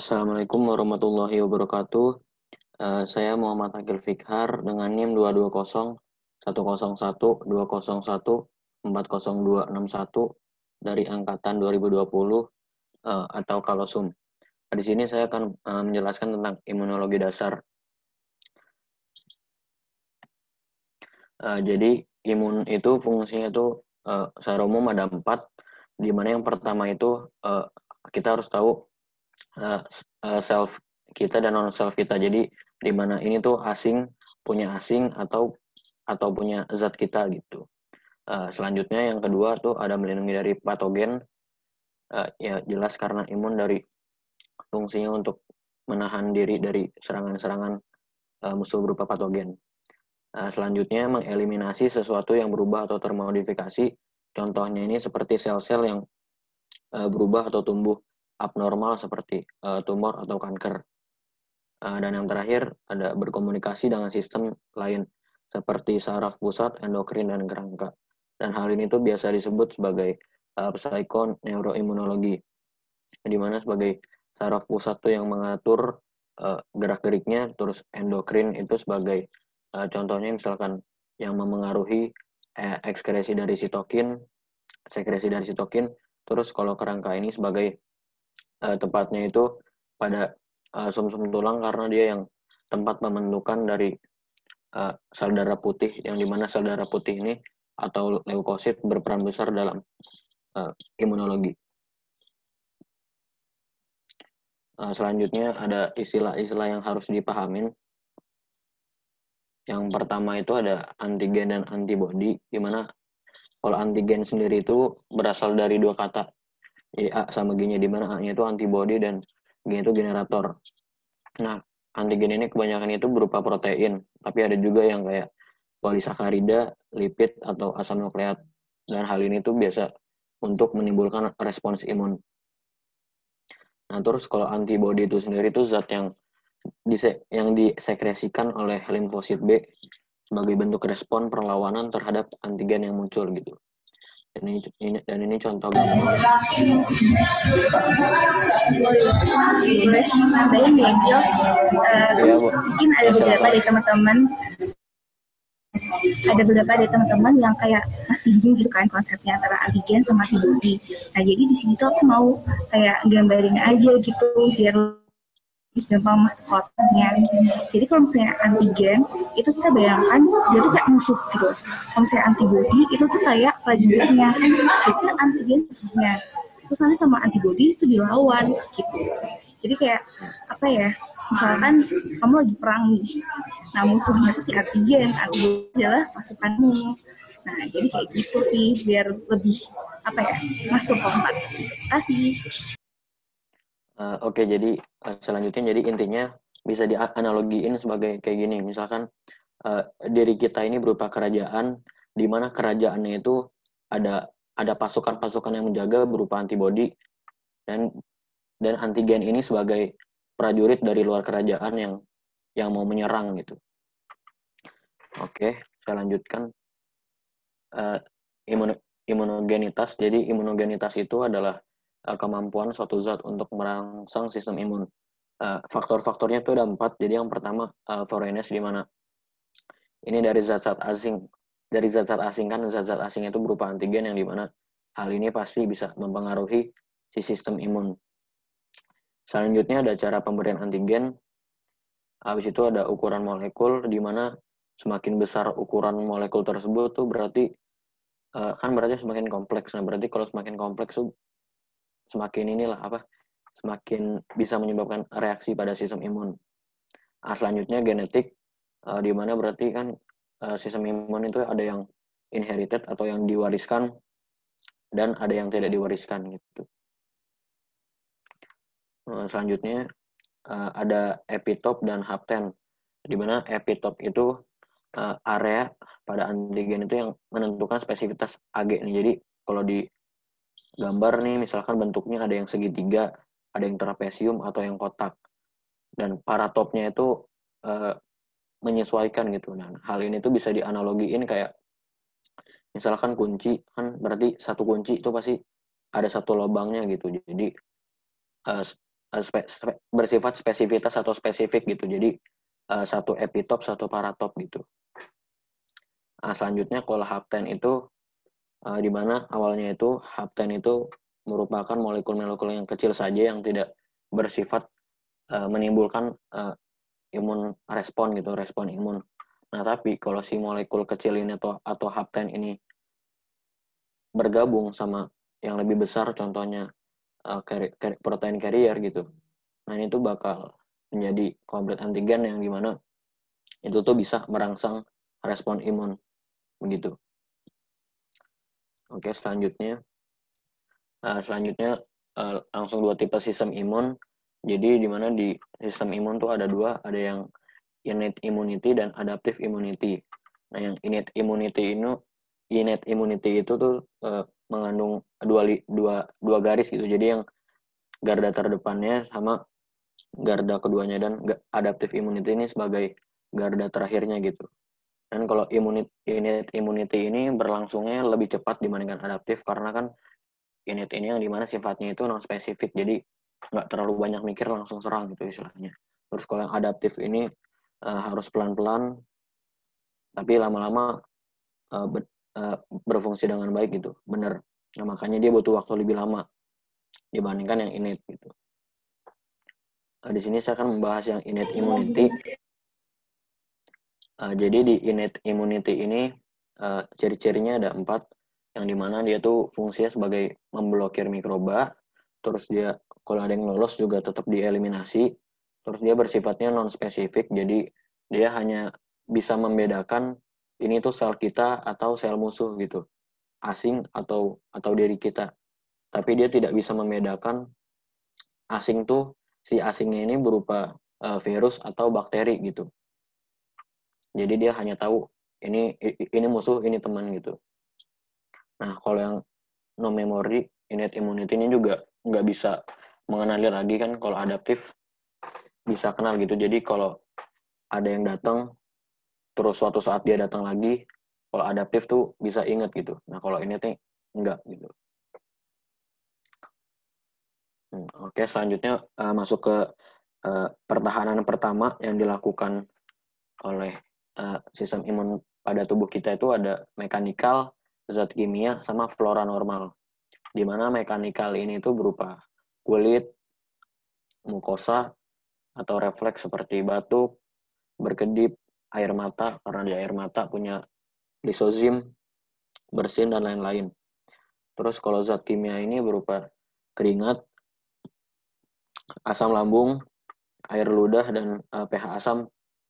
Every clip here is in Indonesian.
Assalamualaikum warahmatullahi wabarakatuh. Eh, saya Muhammad Akil Fikhar dengan NIM 220 101 201 40261 dari angkatan 2020 eh, atau Kalosum. Nah, di sini saya akan eh, menjelaskan tentang imunologi dasar. jadi imun itu fungsinya itu uh, secara umum ada empat, di mana yang pertama itu kita harus tahu uh, uh, self kita dan non self kita. Jadi di mana ini tuh asing punya asing atau atau punya zat kita gitu. Uh, selanjutnya yang kedua tuh ada melindungi dari patogen. Uh, ya jelas karena imun dari fungsinya untuk menahan diri dari serangan-serangan uh, musuh berupa patogen. Uh, selanjutnya mengeliminasi sesuatu yang berubah atau termodifikasi. Contohnya ini seperti sel-sel yang uh, berubah atau tumbuh abnormal seperti uh, tumor atau kanker. Uh, dan yang terakhir ada berkomunikasi dengan sistem lain seperti saraf pusat, endokrin, dan kerangka. Dan hal ini tuh biasa disebut sebagai uh, psikon neuroimunologi, di mana sebagai saraf pusat tuh yang mengatur uh, gerak-geriknya, terus endokrin itu sebagai uh, contohnya misalkan yang memengaruhi ekskresi dari sitokin, sekresi dari sitokin, terus kalau kerangka ini sebagai uh, tepatnya itu pada uh, eh, -sum tulang karena dia yang tempat pembentukan dari uh, sel darah putih yang dimana sel darah putih ini atau leukosit berperan besar dalam uh, imunologi. Uh, selanjutnya ada istilah-istilah yang harus dipahamin. Yang pertama itu ada antigen dan antibody di mana kalau antigen sendiri itu berasal dari dua kata jadi A sama G-nya di mana A-nya itu antibody dan g itu generator. Nah, antigen ini kebanyakan itu berupa protein, tapi ada juga yang kayak polisakarida, lipid, atau asam nukleat. Dan hal ini tuh biasa untuk menimbulkan respons imun. Nah, terus kalau antibody itu sendiri itu zat yang dise yang disekresikan oleh limfosit B sebagai bentuk respon perlawanan terhadap antigen yang muncul gitu dan ini, ini dan ini contoh gambarnya mungkin ada iya, beberapa dari teman-teman ada beberapa dari teman-teman yang kayak masih bingung gitu kan konsepnya antara agen sama antibody. Nah jadi di sini tuh aku mau kayak gambarin aja gitu biar gampang masuk otaknya. Jadi kalau misalnya antigen itu kita bayangkan dia tuh kayak musuh gitu. Kalau misalnya antibody itu tuh kayak prajuritnya. Jadi antigen musuhnya. Terus nanti sama antibody itu dilawan gitu. Jadi kayak apa ya? Misalkan kamu lagi perang nih. Nah musuhnya itu si antigen, antibody adalah pasukanmu. Nah jadi kayak gitu sih biar lebih apa ya masuk Terima Kasih. Eh, oke, okay, jadi eh, selanjutnya jadi intinya bisa dianalogiin sebagai kayak gini. Misalkan uh, diri kita ini berupa kerajaan, di mana kerajaannya itu ada ada pasukan-pasukan yang menjaga berupa antibodi dan dan antigen ini sebagai prajurit dari luar kerajaan yang yang mau menyerang gitu. Oke, okay, saya lanjutkan. Uh, imun, imunogenitas. Jadi imunogenitas itu adalah Eh, kemampuan suatu zat untuk merangsang sistem imun. Eh, faktor-faktornya itu ada empat. Jadi yang pertama uh, eh, foreigners di mana ini dari zat-zat asing. Dari zat-zat asing kan zat-zat asing itu berupa antigen yang di mana hal ini pasti bisa mempengaruhi si sistem imun. Selanjutnya ada cara pemberian antigen. Habis itu ada ukuran molekul di mana semakin besar ukuran molekul tersebut tuh berarti kan berarti semakin kompleks. Nah, berarti kalau semakin kompleks semakin inilah apa semakin bisa menyebabkan reaksi pada sistem imun. Nah, selanjutnya genetik uh, di mana berarti kan uh, sistem imun itu ada yang inherited atau yang diwariskan dan ada yang tidak diwariskan gitu. Eh, selanjutnya uh, ada epitop dan hapten di mana epitop itu uh, area pada antigen itu yang menentukan spesifitas AG Jadi kalau di gambar nih misalkan bentuknya ada yang segitiga, ada yang trapesium atau yang kotak. Dan paratopnya itu e, menyesuaikan gitu. Nah, hal ini tuh bisa dianalogiin kayak misalkan kunci kan berarti satu kunci itu pasti ada satu lubangnya gitu. Jadi e, spe spe bersifat spesifitas atau spesifik gitu. Jadi e, satu epitop, satu paratop gitu. Nah, selanjutnya kalau itu uh, di mana awalnya itu hapten itu merupakan molekul-molekul yang kecil saja yang tidak bersifat uh, menimbulkan uh, imun respon gitu, respon imun. Nah, tapi kalau si molekul kecil ini atau atau hapten ini bergabung sama yang lebih besar contohnya uh, carry, carry, protein carrier gitu. Nah, ini tuh bakal menjadi komplit antigen yang dimana itu tuh bisa merangsang respon imun begitu. Oke, selanjutnya uh, selanjutnya eh, langsung dua tipe sistem imun. Jadi di mana di sistem imun tuh ada dua, ada yang innate immunity dan adaptive immunity. Nah, yang innate immunity ini innate immunity itu tuh uh, mengandung dua dua dua garis gitu. Jadi yang garda terdepannya sama garda keduanya dan adaptive immunity ini sebagai garda terakhirnya gitu. Dan kalau innate unit immunity ini berlangsungnya lebih cepat dibandingkan adaptif karena kan unit ini yang dimana sifatnya itu non spesifik jadi nggak terlalu banyak mikir langsung serang gitu istilahnya. Terus kalau yang adaptif ini uh, harus pelan-pelan tapi lama-lama uh, eh, ber, uh, eh, berfungsi dengan baik gitu, bener. Nah, makanya dia butuh waktu lebih lama dibandingkan yang innate gitu. Nah, di sini saya akan membahas yang innate immunity Uh, jadi di innate immunity ini uh, ciri-cirinya ada empat yang dimana dia tuh fungsinya sebagai memblokir mikroba, terus dia kalau ada yang lolos juga tetap dieliminasi, terus dia bersifatnya non spesifik, jadi dia hanya bisa membedakan ini tuh sel kita atau sel musuh gitu, asing atau atau dari kita, tapi dia tidak bisa membedakan asing tuh si asingnya ini berupa uh, virus atau bakteri gitu, jadi dia hanya tahu ini ini musuh ini teman gitu nah kalau yang no memory innate immunity ini juga nggak bisa mengenali lagi kan kalau adaptif bisa kenal gitu jadi kalau ada yang datang terus suatu saat dia datang lagi kalau adaptif tuh bisa ingat gitu nah kalau ini tuh enggak gitu hmm, oke okay, selanjutnya uh, masuk ke uh, pertahanan pertama yang dilakukan oleh Eh, sistem imun pada tubuh kita itu ada mekanikal, zat kimia, sama flora normal. Di mana mekanikal ini itu berupa kulit, mukosa, atau refleks seperti batuk, berkedip, air mata, karena di air mata punya lisozim, bersin, dan lain-lain. Terus kalau zat kimia ini berupa keringat, asam lambung, air ludah, dan eh, pH asam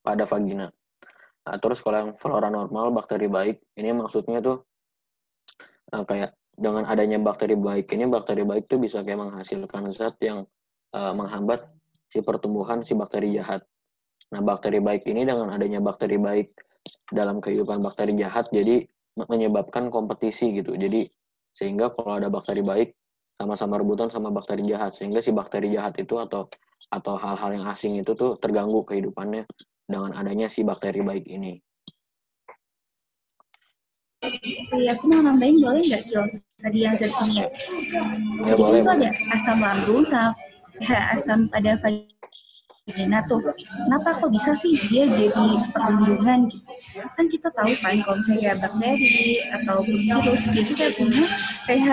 pada vagina. Nah, terus kalau yang flora normal, bakteri baik, ini maksudnya tuh uh, kayak dengan adanya bakteri baik ini, bakteri baik tuh bisa kayak menghasilkan zat yang uh, menghambat si pertumbuhan si bakteri jahat. Nah, bakteri baik ini dengan adanya bakteri baik dalam kehidupan bakteri jahat, jadi menyebabkan kompetisi gitu. Jadi sehingga kalau ada bakteri baik sama-sama rebutan sama bakteri jahat sehingga si bakteri jahat itu atau atau hal-hal yang asing itu tuh terganggu kehidupannya dengan adanya si bakteri baik ini. Iya, aku mau nambahin boleh nggak, John? Tadi yang zat Ya, Jadi boleh, itu boleh. ada asam lambung sama ya, asam pada vagina tuh. Kenapa kok bisa sih dia jadi perlindungan gitu? Kan kita tahu kan kalau misalnya bakteri atau virus, dia kita punya pH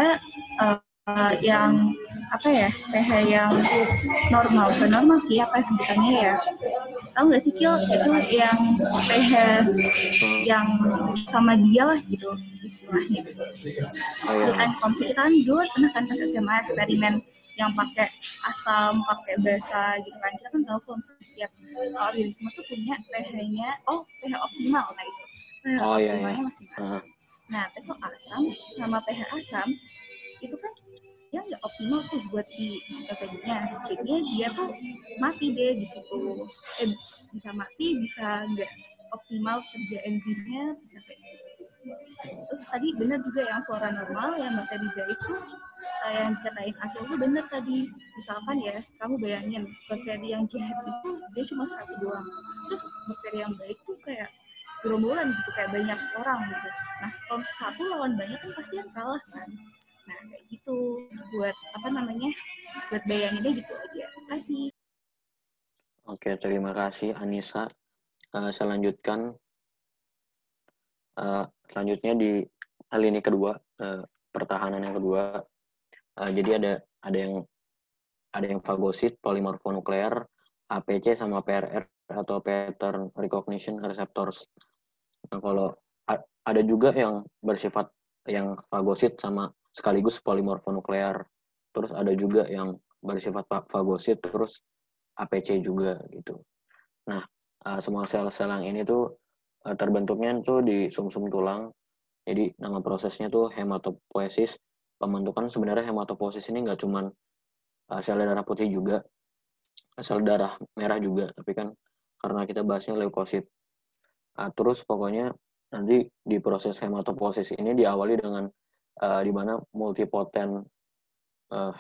uh, eh, yang apa ya PH yang normal bukan normal sih apa sebutannya ya tahu nggak sih Kil itu yang PH yang sama dia lah gitu istilahnya dan oh, iya. komsi kita kan dulu pernah kan pas SMA eksperimen yang pakai asam pakai basa gitu kan kita kan tahu kalau setiap organisme tuh punya pH-nya oh pH optimal lah itu pH oh, iya, iya. uh -huh. nah itu asam sama pH asam itu kan dia nggak optimal tuh buat si efeknya jadinya dia tuh mati deh di situ eh, bisa mati bisa nggak optimal kerja enzimnya bisa kayak gitu. terus tadi benar juga yang flora normal yang bakteri itu eh, yang dikatain akhir itu benar tadi misalkan ya kamu bayangin bakteri yang jahat itu dia cuma satu doang terus bakteri yang baik tuh kayak gerombolan gitu kayak banyak orang gitu nah kalau satu lawan banyak kan pasti yang kalah kan nah kayak gitu buat apa namanya buat bayanginnya gitu aja terima kasih oke terima kasih Anissa uh, saya lanjutkan uh, selanjutnya di lini kedua uh, pertahanan yang kedua uh, jadi ada ada yang ada yang fagosit polimorfonuklear APC sama PRR atau pattern recognition receptors nah, kalau ada juga yang bersifat yang fagosit sama sekaligus polimorfonuklear. Terus ada juga yang bersifat fagosit, terus APC juga gitu. Nah, eh, semua sel-sel yang ini tuh eh, terbentuknya tuh di sumsum -sum tulang. Jadi nama prosesnya tuh hematopoiesis. Pembentukan sebenarnya hematopoiesis ini nggak cuman eh, sel darah putih juga, sel darah merah juga, tapi kan karena kita bahasnya leukosit. Ah, terus pokoknya nanti di proses hematopoiesis ini diawali dengan uh, di mana multipoten uh, eh,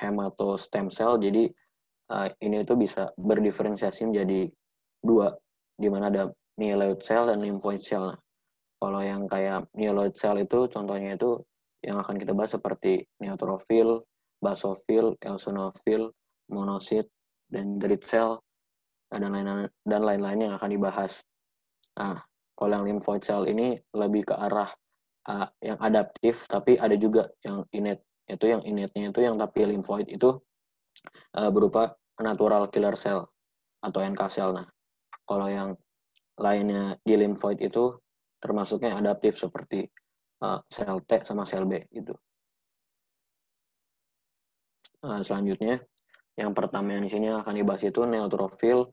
hemato stem cell. Jadi uh, ini itu bisa berdiferensiasi menjadi dua, di mana ada myeloid cell dan lymphoid cell. Nah, kalau yang kayak myeloid cell itu contohnya itu yang akan kita bahas seperti neutrofil, basofil, eosinofil, monosit, dan dendrit cell, dan lain-lain dan lain-lain yang akan dibahas. Nah, kalau yang lymphoid cell ini lebih ke arah uh, yang adaptif tapi ada juga yang innate itu yang innate-nya itu yang tapi lymphoid itu uh, berupa natural killer cell atau NK cell nah kalau yang lainnya di lymphoid itu termasuknya adaptif seperti uh, sel T sama sel B itu uh, e, selanjutnya yang pertama yang di sini akan dibahas itu neutrofil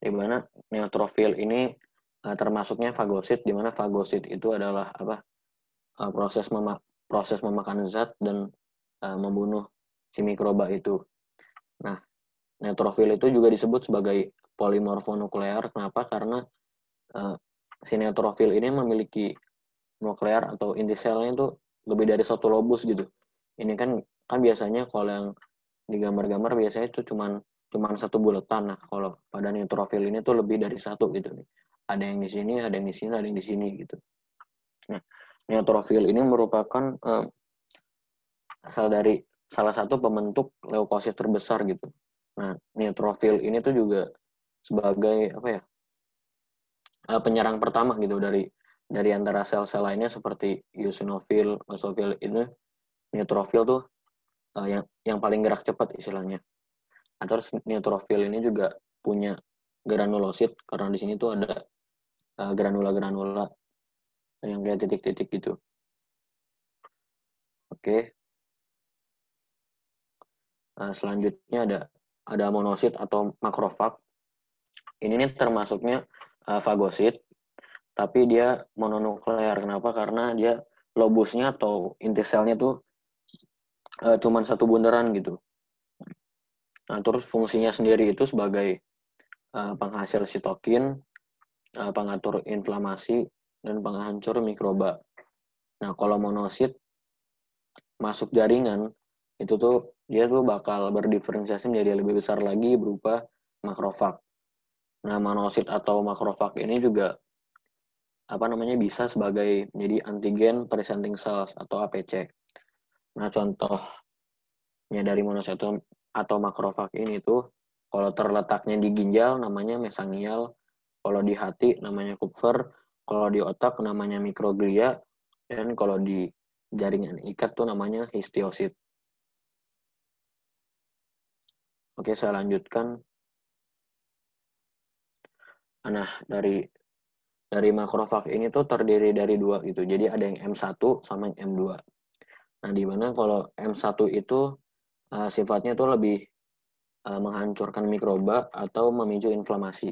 di mana neutrofil ini termasuknya fagosit di mana fagosit itu adalah apa Eh, proses mema proses memakan zat dan uh, membunuh si mikroba itu. Nah, neutrofil itu juga disebut sebagai polimorfonuklear. Kenapa? Karena uh, si neutrofil ini memiliki nuklear atau inti selnya itu lebih dari satu lobus gitu. Ini kan kan biasanya kalau yang digambar gambar-gambar biasanya itu cuman cuman satu bulatan. Nah, kalau pada neutrofil ini tuh lebih dari satu gitu nih. Ada yang di sini, ada yang di sini, ada yang di sini gitu. Nah, Neutrofil ini merupakan uh, asal dari salah satu pembentuk leukosit terbesar gitu. Nah, neutrofil ini tuh juga sebagai apa ya? Eh, penyerang pertama gitu dari dari antara sel-sel lainnya seperti eosinofil, basofil ini neutrofil tuh eh, yang yang paling gerak cepat istilahnya. Nah, terus neutrofil ini juga punya granulosit karena di sini tuh ada granula-granula yang kayak titik-titik gitu. Oke. Nah, selanjutnya ada ada monosit atau makrofag. Ini nih termasuknya uh, fagosit, tapi dia mononuklear. Kenapa? Karena dia lobusnya atau inti selnya tuh uh, cuman satu bundaran gitu. Nah, terus fungsinya sendiri itu sebagai uh, penghasil sitokin, uh, pengatur inflamasi, dan penghancur mikroba. Nah, kalau monosit masuk jaringan, itu tuh dia tuh bakal berdiferensiasi menjadi lebih besar lagi berupa makrofag. Nah, monosit atau makrofag ini juga apa namanya bisa sebagai jadi antigen presenting cells atau APC. Nah, contohnya dari monosit atau makrofag ini tuh kalau terletaknya di ginjal namanya mesangial, kalau di hati namanya Kupfer, kalau di otak namanya mikroglia dan kalau di jaringan ikat tuh namanya histiosit. Oke, saya lanjutkan. Nah, dari dari makrofag ini tuh terdiri dari dua gitu. Jadi ada yang M1 sama yang M2. Nah, di mana kalau M1 itu uh, sifatnya tuh lebih uh, menghancurkan mikroba atau memicu inflamasi.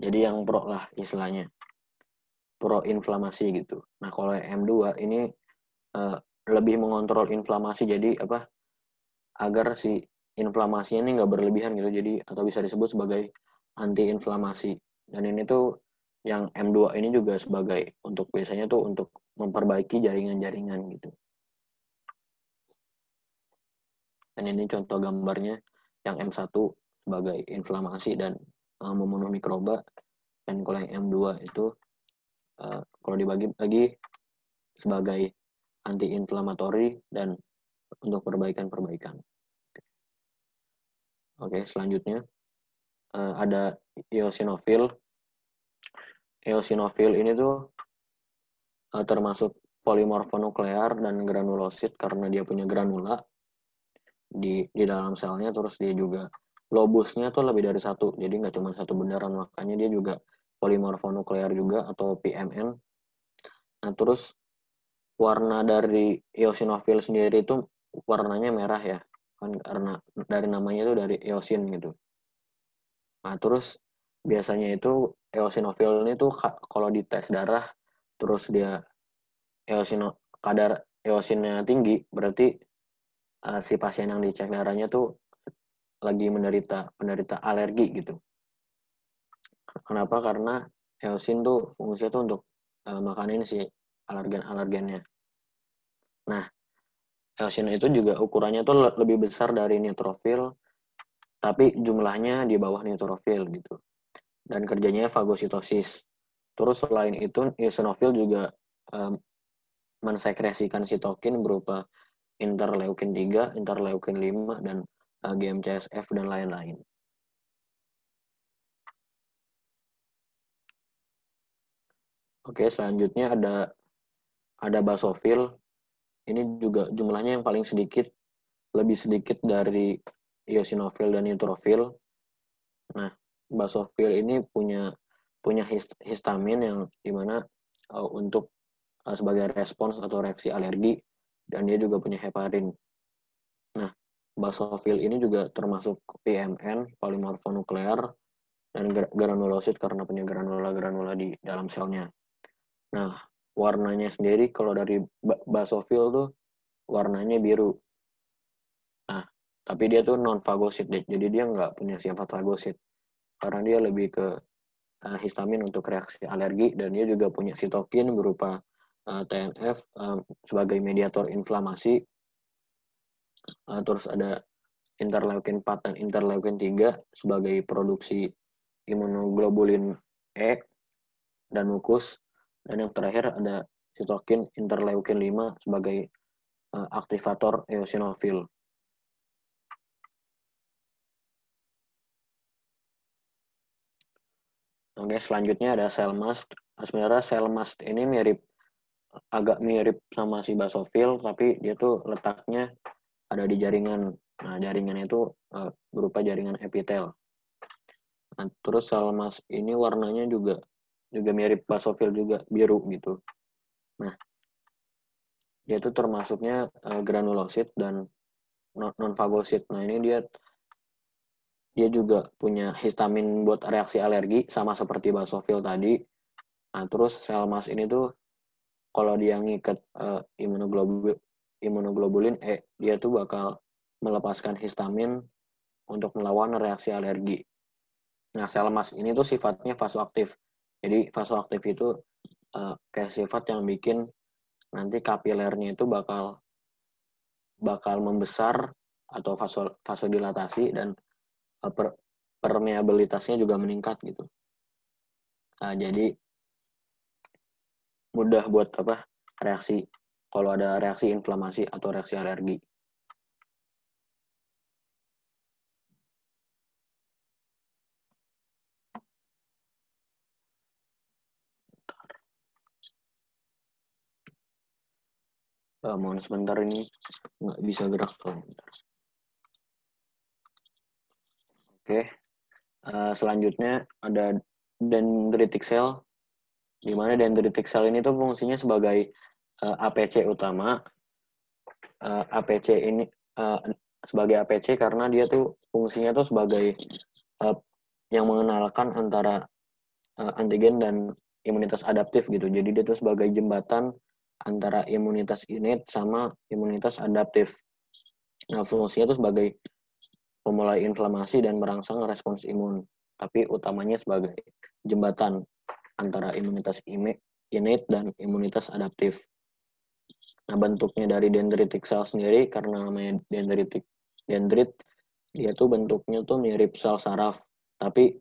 Jadi yang pro lah istilahnya proinflamasi gitu. Nah, kalau M2 ini uh, lebih mengontrol inflamasi jadi apa agar si inflamasinya ini nggak berlebihan gitu. Jadi atau bisa disebut sebagai antiinflamasi. Dan ini tuh yang M2 ini juga sebagai untuk biasanya tuh untuk memperbaiki jaringan-jaringan gitu. Dan ini contoh gambarnya yang M1 sebagai inflamasi dan uh, mikroba dan kalau yang M2 itu Eh, kalau dibagi lagi sebagai antiinflamatori dan untuk perbaikan-perbaikan. Oke, selanjutnya uh, ada eosinofil. Eosinofil ini tuh uh, termasuk polimorfonuklear dan granulosit karena dia punya granula di di dalam selnya terus dia juga lobusnya tuh lebih dari satu jadi nggak cuma satu bundaran makanya dia juga polimorfonuklear juga atau PMN. Nah, terus warna dari eosinofil sendiri itu warnanya merah ya. Kan karena dari namanya itu dari eosin gitu. Nah, terus biasanya itu eosinofil ini tuh kalau tes darah terus dia eosino kadar eosinnya tinggi berarti uh, si pasien yang dicek darahnya tuh lagi menderita menderita alergi gitu. Kenapa? Karena helsin tuh fungsinya tuh untuk uh, makan ini alergen-alergennya. Nah, helsin itu juga ukurannya tuh lebih besar dari neutrofil, tapi jumlahnya di bawah neutrofil gitu. Dan kerjanya fagositosis. Terus selain itu, eosinofil juga um, mensekresikan sitokin berupa interleukin 3, interleukin 5, dan uh, eh, GMCSF, dan lain-lain. Oke, selanjutnya ada ada basofil. Ini juga jumlahnya yang paling sedikit, lebih sedikit dari eosinofil dan neutrofil. Nah, basofil ini punya punya histamin yang dimana uh, eh, untuk uh, sebagai respons atau reaksi alergi dan dia juga punya heparin. Nah, basofil ini juga termasuk PMN, polimorfonuklear, dan granulosit karena punya granula-granula di dalam selnya. Nah, warnanya sendiri kalau dari basofil tuh warnanya biru. Nah, tapi dia tuh non fagosit, jadi dia nggak punya sifat fagosit karena dia lebih ke uh, histamin untuk reaksi alergi dan dia juga punya sitokin berupa uh, eh, TNF um, eh, sebagai mediator inflamasi. Uh, terus ada interleukin 4 dan interleukin 3 sebagai produksi imunoglobulin E dan mukus dan yang terakhir ada sitokin interleukin 5 sebagai uh, aktivator eosinofil. Oke, selanjutnya ada sel mast. Eh, sebenarnya sel mast ini mirip agak mirip sama si basofil, tapi dia tuh letaknya ada di jaringan. Nah, jaringan itu eh, berupa jaringan epitel. Nah, terus sel mast ini warnanya juga juga mirip basofil juga biru gitu. Nah, yaitu termasuknya uh, granulosit dan non-fagosit. Nah, ini dia dia juga punya histamin buat reaksi alergi sama seperti basofil tadi. Nah, terus sel mas ini tuh kalau dia ngikat uh, eh, imunoglobulin imunoglobulin E, dia tuh bakal melepaskan histamin untuk melawan reaksi alergi. Nah, sel mas ini tuh sifatnya vasoaktif jadi fase aktif itu uh, kayak sifat yang bikin nanti kapilernya itu bakal bakal membesar atau vaso, vasodilatasi dan uh, per, permeabilitasnya juga meningkat gitu. Uh, jadi mudah buat apa reaksi kalau ada reaksi inflamasi atau reaksi alergi. Uh, mohon sebentar ini nggak bisa gerak tuh. Oke, okay. uh, eh, selanjutnya ada dendritic cell, di mana dendritic cell ini tuh fungsinya sebagai uh, eh, APC utama. Uh, eh, APC ini uh, sebagai APC karena dia tuh fungsinya tuh sebagai uh, yang mengenalkan antara uh, antigen dan imunitas adaptif gitu. Jadi dia tuh sebagai jembatan antara imunitas innate sama imunitas adaptif. Nah, fungsinya itu sebagai memulai inflamasi dan merangsang respons imun, tapi utamanya sebagai jembatan antara imunitas innate dan imunitas adaptif. Nah, bentuknya dari dendritic cell sendiri karena namanya dendritic dendrit dia tuh bentuknya tuh mirip sel saraf, tapi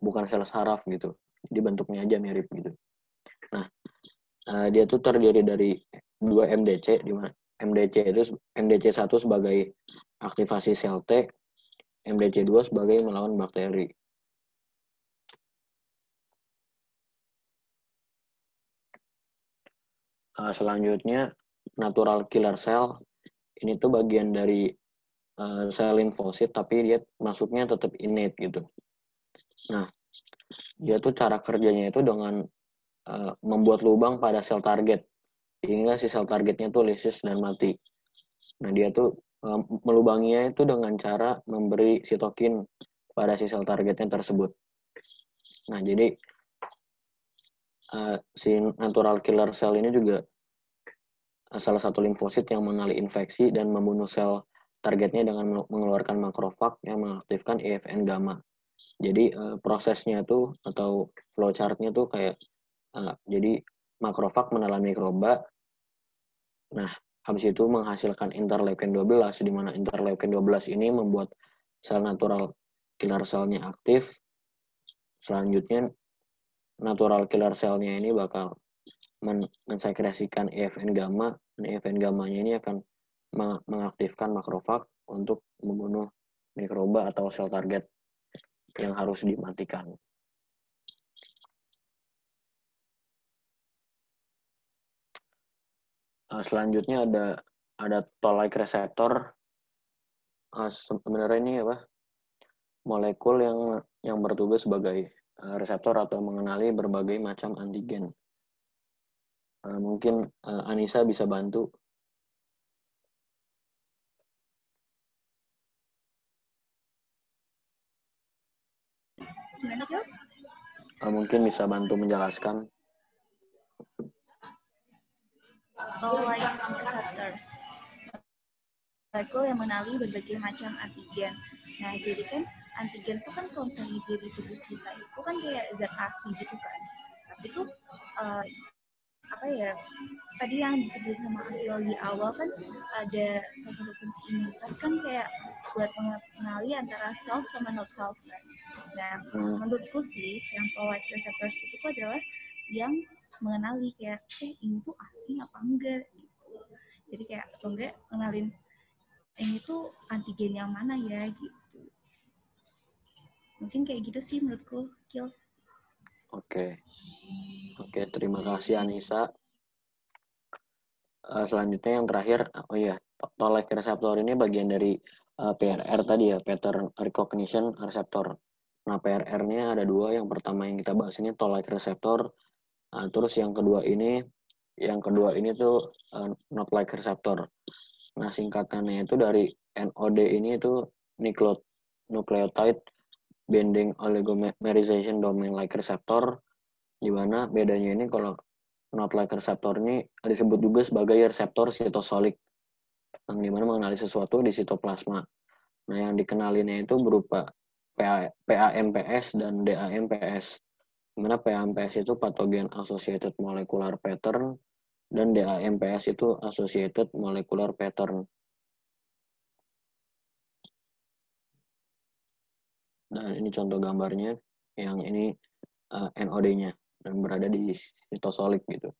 bukan sel saraf gitu. Jadi bentuknya aja mirip gitu. Nah, Eh, dia tuh terdiri dari dua MDC di mana MDC itu MDC 1 sebagai aktivasi sel T, MDC 2 sebagai melawan bakteri. Uh, selanjutnya natural killer cell ini tuh bagian dari uh, sel limfosit tapi dia masuknya tetap innate gitu. Nah, dia tuh cara kerjanya itu dengan Eh, membuat lubang pada sel target sehingga si sel targetnya tuh lisis dan mati. Nah dia tuh eh, melubanginya itu dengan cara memberi sitokin pada si sel targetnya tersebut. Nah jadi eh, si natural killer cell ini juga salah satu limfosit yang mengenali infeksi dan membunuh sel targetnya dengan mengeluarkan makrofag yang mengaktifkan EFN gamma. Jadi prosesnya tuh atau flowchartnya tuh kayak anggap. Ah, Jadi makrofag menelan mikroba. Nah, habis itu menghasilkan interleukin 12 di mana interleukin 12 ini membuat sel natural killer selnya aktif. Selanjutnya natural killer selnya ini bakal mensekresikan EFN gamma dan nah, e EFN gamma-nya ini akan mengaktifkan makrofag untuk membunuh mikroba atau sel target yang harus dimatikan. uh, selanjutnya ada ada toll like reseptor uh, sebenarnya ini apa molekul yang yang bertugas sebagai uh, reseptor atau mengenali berbagai macam antigen uh, mungkin uh, Anissa bisa bantu mungkin bisa bantu menjelaskan atau like receptors molekul yang mengenali berbagai macam antigen. Nah, jadi kan antigen itu kan kalau misalnya dari tubuh kita itu kan kayak zat asing gitu kan. Tapi itu uh, eh, apa ya tadi yang disebut sama Akil di awal kan ada salah satu fungsi imunitas kan kayak buat mengenali antara self sama not self kan. Nah, hmm. menurutku sih yang toll like receptors itu tuh adalah yang mengenali kayak eh ini tuh asli apa enggak gitu jadi kayak atau enggak kenalin ini tuh antigen yang mana ya gitu mungkin kayak gitu sih menurutku kill oke oke terima kasih Anissa uh, selanjutnya yang terakhir oh iya tolak reseptor ini bagian dari uh, eh, PRR tadi ya pattern recognition reseptor nah PRR-nya ada dua yang pertama yang kita bahas ini tolak reseptor Nah, terus yang kedua ini, yang kedua ini tuh uh, not like receptor. Nah, singkatannya itu dari NOD ini itu nucleotide binding oligomerization domain like receptor di mana bedanya ini kalau not like receptor ini disebut juga sebagai reseptor sitosolik yang dimana mengenali sesuatu di sitoplasma. Nah, yang dikenalinya itu berupa PAMPS dan DAMPS. Dimana PAMPS itu patogen associated molecular pattern dan DAMPS itu associated molecular pattern. Dan ini contoh gambarnya yang ini uh, eh, NOD-nya dan berada di sitosolik gitu.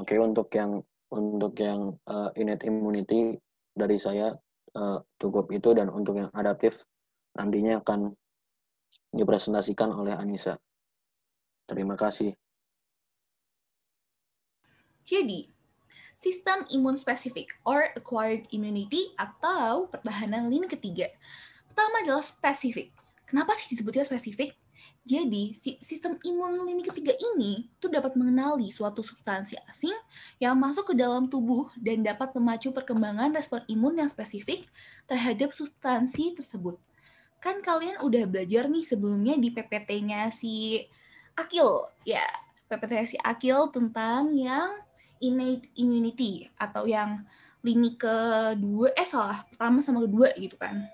Oke, untuk yang untuk yang uh, innate immunity dari saya uh, cukup itu dan untuk yang adaptif nantinya akan dipresentasikan oleh Anissa. Terima kasih. Jadi, sistem imun spesifik or acquired immunity atau pertahanan lini ketiga. Pertama adalah spesifik. Kenapa sih disebutnya spesifik? Jadi, si sistem imun lini ketiga ini tuh dapat mengenali suatu substansi asing yang masuk ke dalam tubuh dan dapat memacu perkembangan respon imun yang spesifik terhadap substansi tersebut. Kan kalian udah belajar nih sebelumnya di PPT-nya si Akil, ya PPT si Akil tentang yang innate immunity atau yang lini kedua, eh salah, pertama sama kedua gitu kan.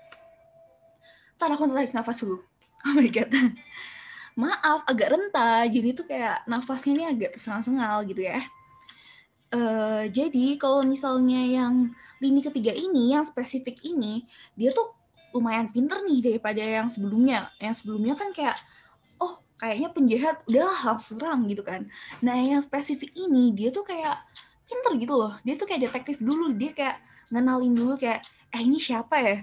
Taruh aku tarik nafas dulu. Oh my God maaf agak rentah jadi tuh kayak nafasnya ini agak tersengal-sengal gitu ya uh, jadi kalau misalnya yang lini ketiga ini yang spesifik ini dia tuh lumayan pinter nih daripada yang sebelumnya yang sebelumnya kan kayak oh kayaknya penjahat udah harus serang gitu kan nah yang spesifik ini dia tuh kayak pinter gitu loh dia tuh kayak detektif dulu dia kayak ngenalin dulu kayak eh ini siapa ya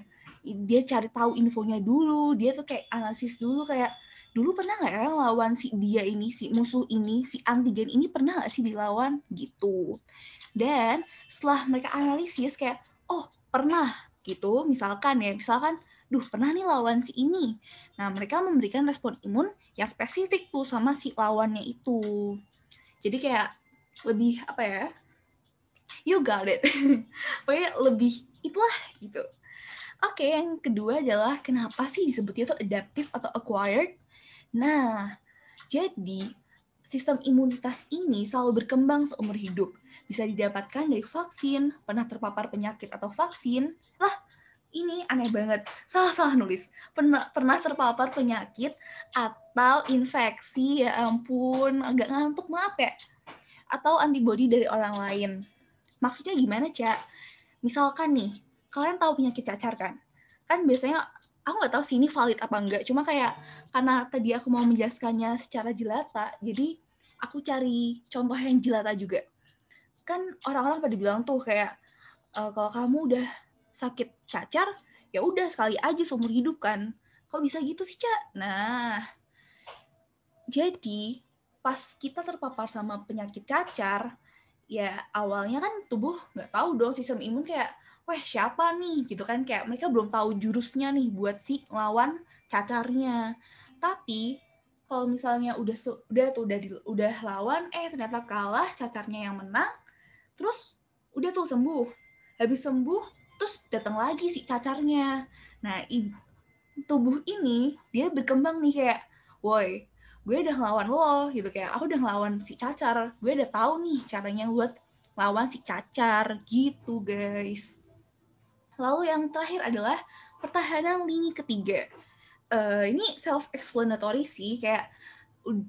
dia cari tahu infonya dulu dia tuh kayak analisis dulu kayak dulu pernah nggak ya lawan si dia ini si musuh ini si antigen ini pernah nggak sih dilawan gitu dan setelah mereka analisis kayak oh pernah gitu misalkan ya misalkan duh pernah nih lawan si ini nah mereka memberikan respon imun yang spesifik tuh sama si lawannya itu jadi kayak lebih apa ya you got it pokoknya lebih itulah gitu Oke, yang kedua adalah kenapa sih disebutnya itu adaptive atau acquired? Nah, jadi sistem imunitas ini selalu berkembang seumur hidup. Bisa didapatkan dari vaksin, pernah terpapar penyakit atau vaksin. Lah, ini aneh banget. Salah-salah nulis. Pernah, pernah terpapar penyakit atau infeksi, ya ampun, agak ngantuk, maaf ya. Atau antibodi dari orang lain. Maksudnya gimana, Cak? Misalkan nih, kalian tahu penyakit cacar kan? Kan biasanya aku nggak tahu sih ini valid apa enggak, cuma kayak karena tadi aku mau menjelaskannya secara jelata, jadi aku cari contoh yang jelata juga. Kan orang-orang pada bilang tuh kayak e, kalau kamu udah sakit cacar, ya udah sekali aja seumur hidup kan. Kok bisa gitu sih, Cak? Nah, jadi pas kita terpapar sama penyakit cacar, ya awalnya kan tubuh nggak tahu dong sistem imun kayak Wah siapa nih gitu kan kayak mereka belum tahu jurusnya nih buat si lawan cacarnya tapi kalau misalnya udah udah tuh udah udah lawan eh ternyata kalah cacarnya yang menang terus udah tuh sembuh habis sembuh terus datang lagi si cacarnya nah ibu tubuh ini dia berkembang nih kayak woi gue udah ngelawan lo gitu kayak aku udah ngelawan si cacar gue udah tahu nih caranya buat lawan si cacar gitu guys Lalu yang terakhir adalah pertahanan lini ketiga. Uh, ini self explanatory sih kayak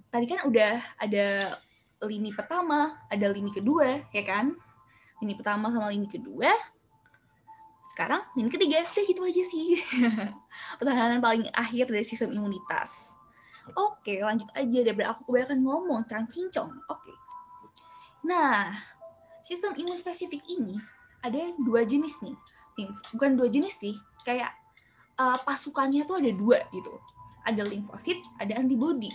tadi kan udah ada lini pertama, ada lini kedua, ya kan? Lini pertama sama lini kedua. Sekarang lini ketiga, udah gitu aja sih. pertahanan paling akhir dari sistem imunitas. Oke, lanjut aja daripada aku kebanyakan ngomong, tentang cincong. Oke. Nah, sistem imun spesifik ini ada dua jenis nih bukan dua jenis sih kayak uh, pasukannya tuh ada dua gitu ada limfosit ada antibodi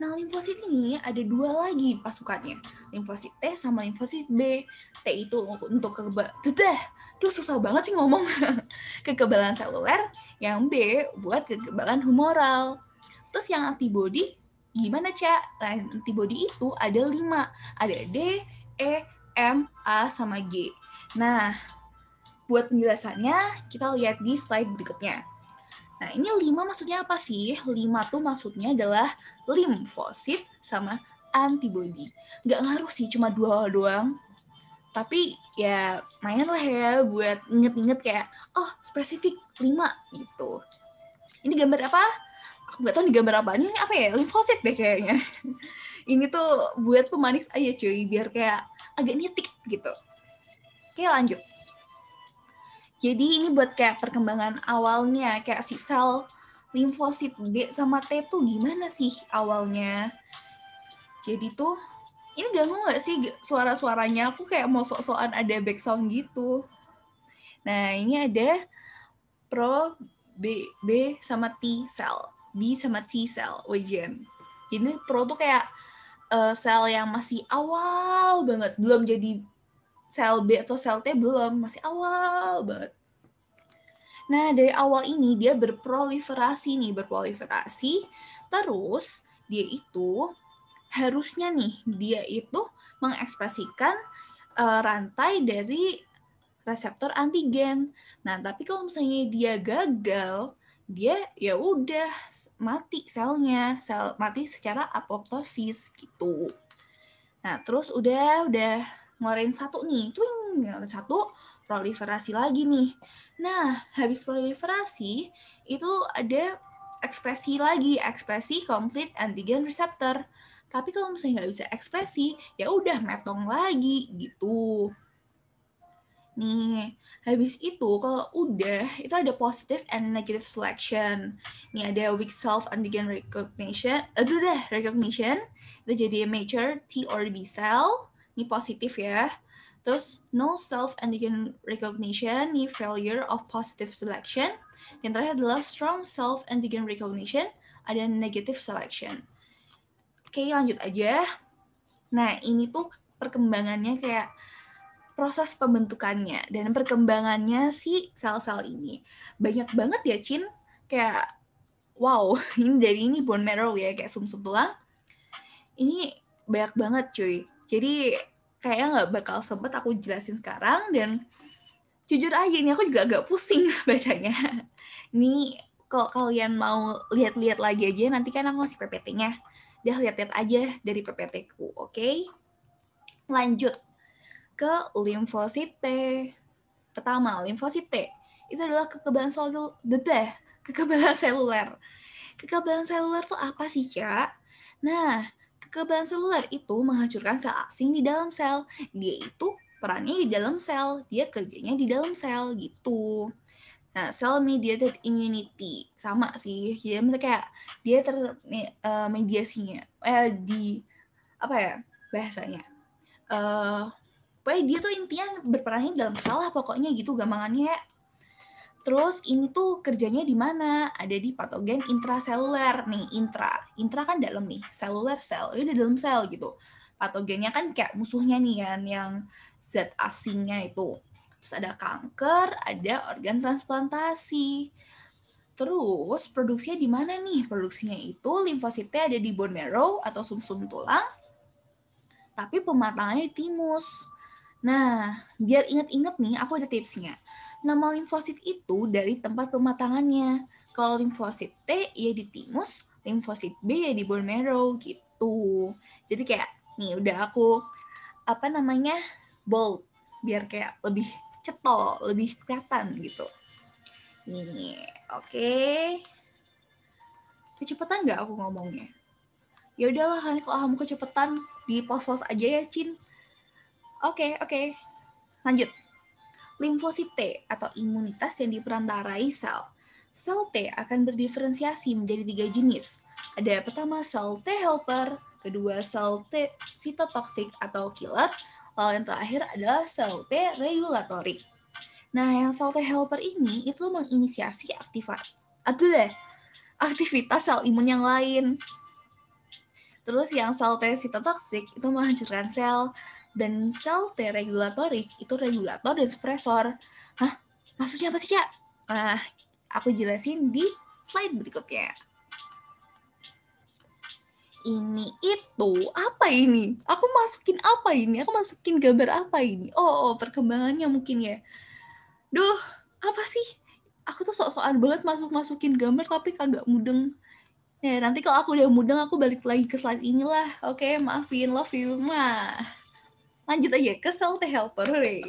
nah limfosit ini ada dua lagi pasukannya limfosit T sama limfosit B T itu untuk keba bebeh tuh susah banget sih ngomong kekebalan seluler yang B buat kekebalan humoral terus yang antibodi gimana cak nah, antibodi itu ada lima ada D E M A sama G nah buat penjelasannya, kita lihat di slide berikutnya. Nah, ini lima maksudnya apa sih? Lima tuh maksudnya adalah limfosit sama antibody. Nggak ngaruh sih, cuma dua doang. Tapi ya mainan lah ya buat inget-inget kayak, oh spesifik lima gitu. Ini gambar apa? Aku nggak tahu ini gambar apa. Ini apa ya? Limfosit deh kayaknya. ini tuh buat pemanis aja cuy, biar kayak agak nitik gitu. Oke lanjut. Jadi ini buat kayak perkembangan awalnya kayak si sel limfosit B sama T tuh gimana sih awalnya. Jadi tuh ini ganggu nggak sih suara-suaranya? Aku kayak mau sok-sokan ada background gitu. Nah ini ada pro B, B sama T cell, B sama T cell, wajian. Jadi pro tuh kayak uh, sel yang masih awal banget, belum jadi sel B atau sel T belum, masih awal banget. Nah, dari awal ini dia berproliferasi nih, berproliferasi. Terus dia itu harusnya nih, dia itu mengekspresikan uh, rantai dari reseptor antigen. Nah, tapi kalau misalnya dia gagal, dia ya udah mati selnya, sel mati secara apoptosis gitu. Nah, terus udah udah ngeluarin satu nih, cuing, ngeluarin satu, proliferasi lagi nih. Nah, habis proliferasi itu ada ekspresi lagi, ekspresi complete antigen receptor. Tapi kalau misalnya nggak bisa ekspresi, ya udah metong lagi gitu. Nih, habis itu kalau udah itu ada positive and negative selection. Nih ada weak self antigen recognition, aduh deh recognition, itu jadi mature T or B cell ini positif ya. Terus no self antigen recognition, ini failure of positive selection. Yang terakhir adalah strong self antigen recognition, ada negative selection. Oke, lanjut aja. Nah, ini tuh perkembangannya kayak proses pembentukannya dan perkembangannya si sel-sel ini. Banyak banget ya, Cin. Kayak wow, ini dari ini bone marrow ya, kayak sumsum -sum tulang. Ini banyak banget, cuy jadi kayaknya nggak bakal sempet aku jelasin sekarang dan jujur aja ini aku juga agak pusing bacanya. Ini kalau kalian mau lihat-lihat lagi aja nanti kan aku masih PPT-nya. Dah lihat-lihat aja dari PPT-ku, oke? Okay? Lanjut ke limfosit T. Pertama, limfosit T itu adalah kekebalan seluler. bebeh kekebalan seluler. Kekebalan seluler tuh apa sih, Cak? Nah, Kekebalan seluler itu menghancurkan sel asing di dalam sel. Dia itu perannya di dalam sel, dia kerjanya di dalam sel gitu. Nah, cell mediated immunity sama sih. Jadi ya, maksudnya kayak dia termediasinya eh, eh di apa ya bahasanya. Eh uh, pokoknya dia tuh intinya berperannya dalam salah pokoknya gitu gampangannya Terus ini tuh kerjanya di mana? Ada di patogen intraseluler nih, intra. Intra kan dalam nih, seluler sel, ini di dalam sel gitu. Patogennya kan kayak musuhnya nih kan, yang zat asingnya itu. Terus ada kanker, ada organ transplantasi. Terus produksinya di mana nih? Produksinya itu limfositnya ada di bone marrow atau sumsum -sum tulang. Tapi pematangannya di timus. Nah, biar inget-inget nih, aku ada tipsnya Nama limfosit itu dari tempat pematangannya. Kalau limfosit T ya di timus, limfosit B ya di bone marrow gitu. Jadi kayak nih udah aku apa namanya bold biar kayak lebih cetol, lebih kelihatan gitu. Nih, oke. Okay. Kecepatan nggak aku ngomongnya? Ya udahlah, kalau kamu kecepatan di pos-pos aja ya, Cin. Oke, okay, oke. Okay. Lanjut limfosit T atau imunitas yang diperantarai sel. Sel T akan berdiferensiasi menjadi tiga jenis. Ada pertama sel T helper, kedua sel T sitotoksik atau killer, lalu yang terakhir adalah sel T regulatorik. Nah, yang sel T helper ini itu menginisiasi deh aktivitas sel imun yang lain. Terus yang sel T sitotoksik itu menghancurkan sel dan sel T regulatorik itu regulator dan suppressor. Hah? Maksudnya apa sih, Cak? Nah, aku jelasin di slide berikutnya. Ini itu apa ini? Aku masukin apa ini? Aku masukin gambar apa ini? Oh, oh perkembangannya mungkin ya. Duh, apa sih? Aku tuh sok-sokan banget masuk-masukin gambar tapi kagak mudeng. Ya, nanti kalau aku udah mudeng aku balik lagi ke slide inilah. Oke, okay, maafin, love you. Mah. Lanjut aja ke T Helper. Hooray.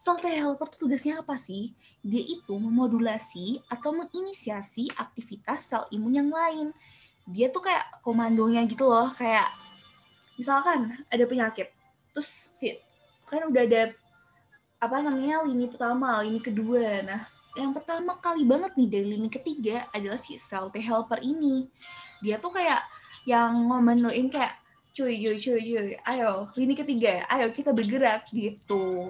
T Helper itu tugasnya apa sih? Dia itu memodulasi atau menginisiasi aktivitas sel imun yang lain. Dia tuh kayak komandonya gitu loh, kayak misalkan ada penyakit, terus si, kan udah ada apa namanya lini pertama, lini kedua. Nah, yang pertama kali banget nih dari lini ketiga adalah si sel T helper ini. Dia tuh kayak yang ngomandoin kayak cuy cuy cuy cuy ayo lini ketiga ya. ayo kita bergerak gitu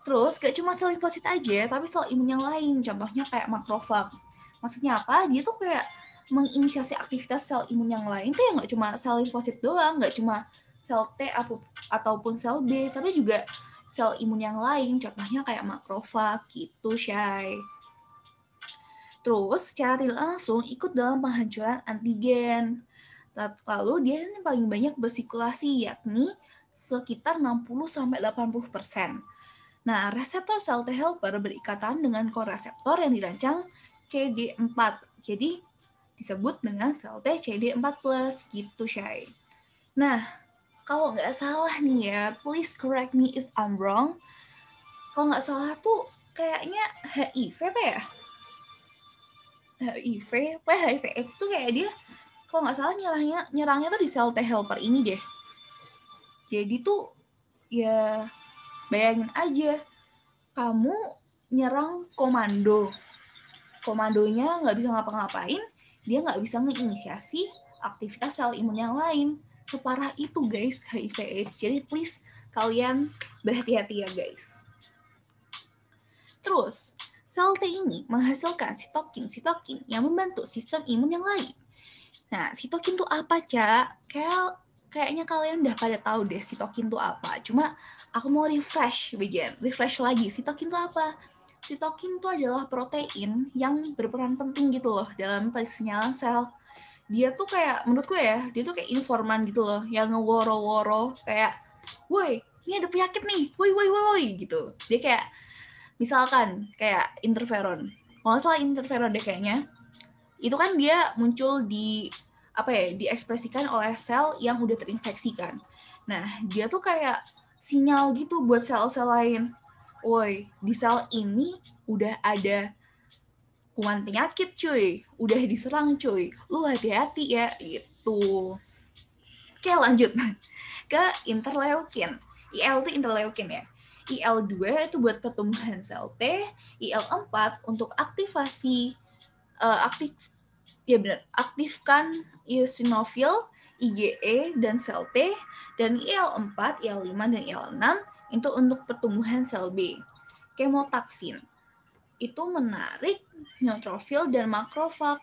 terus gak cuma sel limfosit aja tapi sel imun yang lain contohnya kayak makrofag maksudnya apa dia tuh kayak menginisiasi aktivitas sel imun yang lain tuh ya nggak cuma sel limfosit doang nggak cuma sel T ataupun sel B tapi juga sel imun yang lain contohnya kayak makrofag gitu syai Terus, secara tidak langsung ikut dalam penghancuran antigen. Lalu dia ini paling banyak bersikulasi yakni sekitar 60 sampai 80 persen. Nah, reseptor sel T helper berikatan dengan koreseptor yang dirancang CD4. Jadi disebut dengan sel T CD4+, plus gitu, Shay. Nah, kalau nggak salah nih ya, please correct me if I'm wrong. Kalau nggak salah tuh kayaknya HIV apa ya? HIV, apa HIV AIDS tuh kayak dia kalau nggak salah nyerangnya nyerangnya tuh di sel T helper ini deh jadi tuh ya bayangin aja kamu nyerang komando komandonya nggak bisa ngapa-ngapain dia nggak bisa menginisiasi aktivitas sel imun yang lain separah itu guys HIV AIDS jadi please kalian berhati-hati ya guys terus sel T ini menghasilkan sitokin sitokin yang membantu sistem imun yang lain Nah, sitokin tuh apa, Cak? Kayak kayaknya kalian udah pada tahu deh sitokin tuh apa. Cuma aku mau refresh, begin, refresh lagi. Sitokin tuh apa? Sitokin tuh adalah protein yang berperan penting gitu loh dalam persinyalan sel. Dia tuh kayak, menurutku ya, dia tuh kayak informan gitu loh, yang ngeworo-woro kayak, woi, ini ada penyakit nih, woi, woi, woi, gitu. Dia kayak, misalkan kayak interferon. Kalau salah interferon deh kayaknya, itu kan dia muncul di apa ya diekspresikan oleh sel yang udah terinfeksi kan. Nah, dia tuh kayak sinyal gitu buat sel-sel lain. Woi, di sel ini udah ada kuman penyakit cuy, udah diserang cuy. Lu hati-hati ya gitu. Oke, lanjut ke interleukin. IL itu interleukin ya. IL2 itu buat pertumbuhan sel T, IL4 untuk aktivasi uh, aktif ya benar aktifkan eosinofil IgE dan sel T dan IL4, IL5 dan IL6 itu untuk pertumbuhan sel B. Kemotaksin itu menarik neutrofil dan makrofag.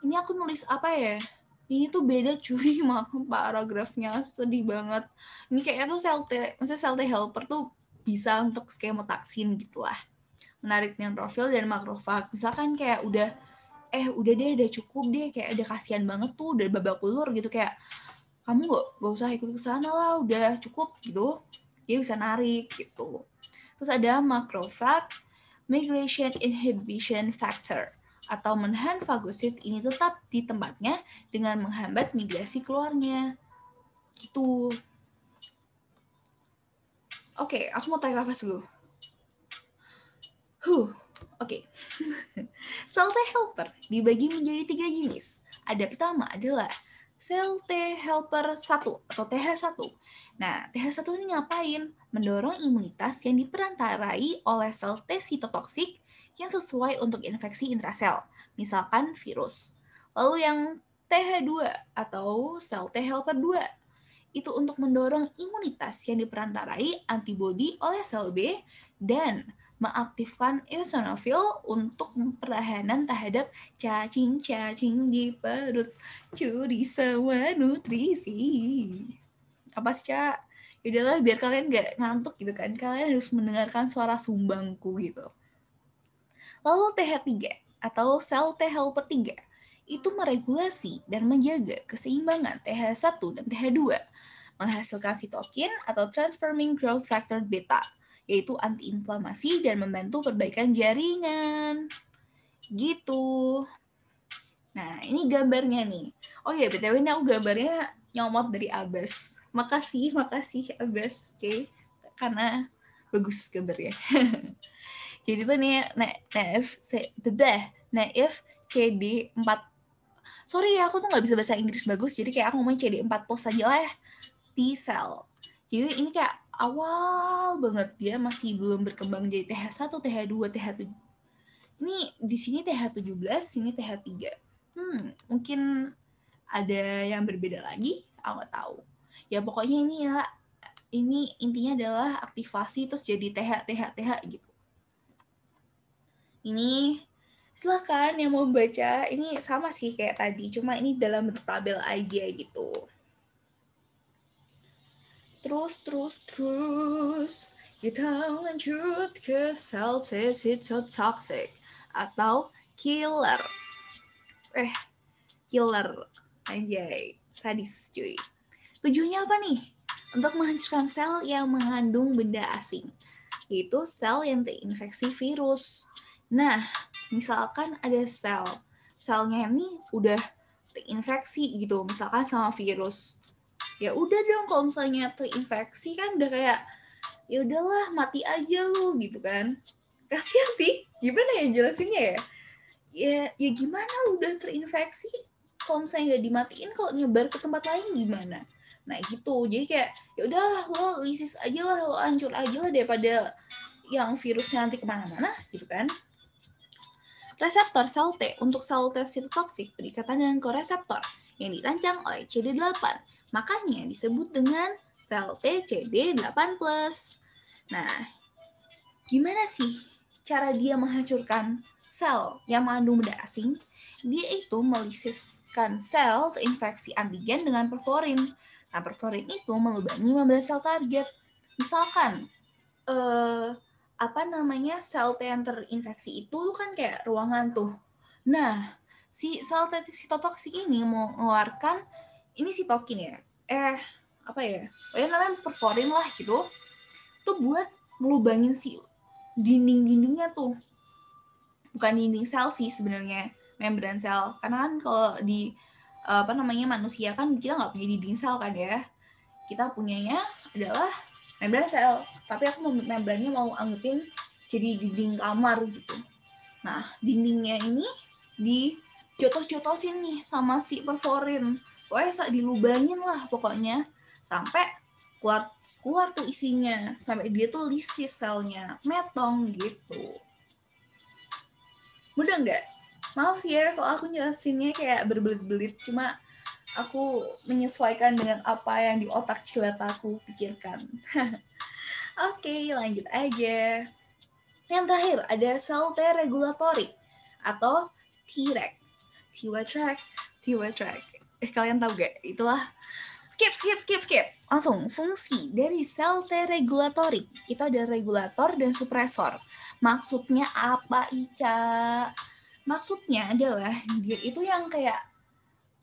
Ini aku nulis apa ya? Ini tuh beda cuy maaf paragrafnya sedih banget. Ini kayaknya tuh sel T, maksudnya sel T helper tuh bisa untuk kemotaksin gitulah menarik profil dan makrofag. Misalkan kayak udah eh udah deh udah cukup deh kayak udah kasihan banget tuh udah babak belur gitu kayak kamu gak, gak usah ikut ke sana lah udah cukup gitu dia bisa narik gitu terus ada makrofag migration inhibition factor atau menahan fagosit ini tetap di tempatnya dengan menghambat migrasi keluarnya gitu oke okay, aku mau tarik nafas dulu Huh, oke. Okay. sel T helper dibagi menjadi tiga jenis. Ada pertama adalah sel T helper 1 atau TH1. Nah, TH1 ini ngapain? Mendorong imunitas yang diperantarai oleh sel T sitotoksik yang sesuai untuk infeksi intrasel, misalkan virus. Lalu yang TH2 atau sel T helper 2 itu untuk mendorong imunitas yang diperantarai antibodi oleh sel B dan mengaktifkan eosinofil untuk pertahanan terhadap cacing-cacing di perut curi semua nutrisi. Apa sih, Cak? Ya lah biar kalian gak ngantuk gitu kan. Kalian harus mendengarkan suara sumbangku gitu. Lalu TH3 atau sel T helper 3 itu meregulasi dan menjaga keseimbangan TH1 dan TH2 menghasilkan sitokin atau transforming growth factor beta yaitu antiinflamasi dan membantu perbaikan jaringan. Gitu. Nah, ini gambarnya nih. Oh iya, BTW ini aku gambarnya nyomot dari Abes. Makasih, makasih Oke, C. Karena bagus gambarnya. Jadi tuh nih naif C, bebeh, if, CD 4 Sorry ya, aku tuh nggak bisa bahasa Inggris bagus, jadi kayak aku ngomongin CD 4 plus aja lah ya. T-cell. Jadi ini kayak awal banget dia masih belum berkembang jadi TH1, TH2, TH7. Ini di sini TH17, sini TH3. Hmm, mungkin ada yang berbeda lagi, aku nggak tahu. Ya pokoknya ini ya, ini intinya adalah aktivasi terus jadi TH, TH, TH gitu. Ini silahkan yang mau baca, ini sama sih kayak tadi, cuma ini dalam bentuk tabel aja gitu terus terus terus kita lanjut ke sel toxic atau killer eh killer anjay sadis cuy tujuannya apa nih untuk menghancurkan sel yang mengandung benda asing yaitu sel yang terinfeksi virus nah misalkan ada sel selnya ini udah terinfeksi gitu misalkan sama virus ya udah dong kalau misalnya terinfeksi kan udah kayak ya udahlah mati aja lu gitu kan kasian sih gimana ya jelasinnya ya ya ya gimana udah terinfeksi kalau misalnya nggak dimatiin kalau nyebar ke tempat lain gimana nah gitu jadi kayak ya udahlah lo lisis aja lah lo hancur aja lah daripada yang virusnya nanti kemana-mana gitu kan reseptor sel T untuk sel T sitotoksik berikatan dengan koreseptor yang dirancang oleh CD8 Makanya disebut dengan sel TCD8+. Nah, gimana sih cara dia menghancurkan sel yang mengandung benda asing? Dia itu melisiskan sel terinfeksi antigen dengan perforin. Nah, perforin itu melubangi membran sel target. Misalkan, eh, apa namanya sel T yang terinfeksi itu kan kayak ruangan tuh. Nah, si sel T sitotoksik ini mengeluarkan ini si Tokin ya eh apa ya oh ya namanya perforin lah gitu tuh buat ngelubangin si dinding-dindingnya tuh bukan dinding sel sih sebenarnya membran sel karena kan kalau di eh, apa namanya manusia kan kita nggak punya dinding sel kan ya kita punyanya adalah membran sel tapi aku mau membrannya mau anggutin jadi dinding kamar gitu nah dindingnya ini di jotos jotosin nih sama si perforin pokoknya dilubangin lah pokoknya sampai keluar keluar tuh isinya sampai dia tuh lisis selnya metong gitu mudah nggak maaf sih ya kalau aku jelasinnya kayak berbelit-belit cuma aku menyesuaikan dengan apa yang di otak celataku pikirkan oke lanjut aja yang terakhir ada sel T regulatory atau T-reg T-reg eh, kalian tahu gak? Itulah skip skip skip skip. Langsung fungsi dari sel T regulatorik. Itu ada regulator dan supresor. Maksudnya apa, Ica? Maksudnya adalah dia itu yang kayak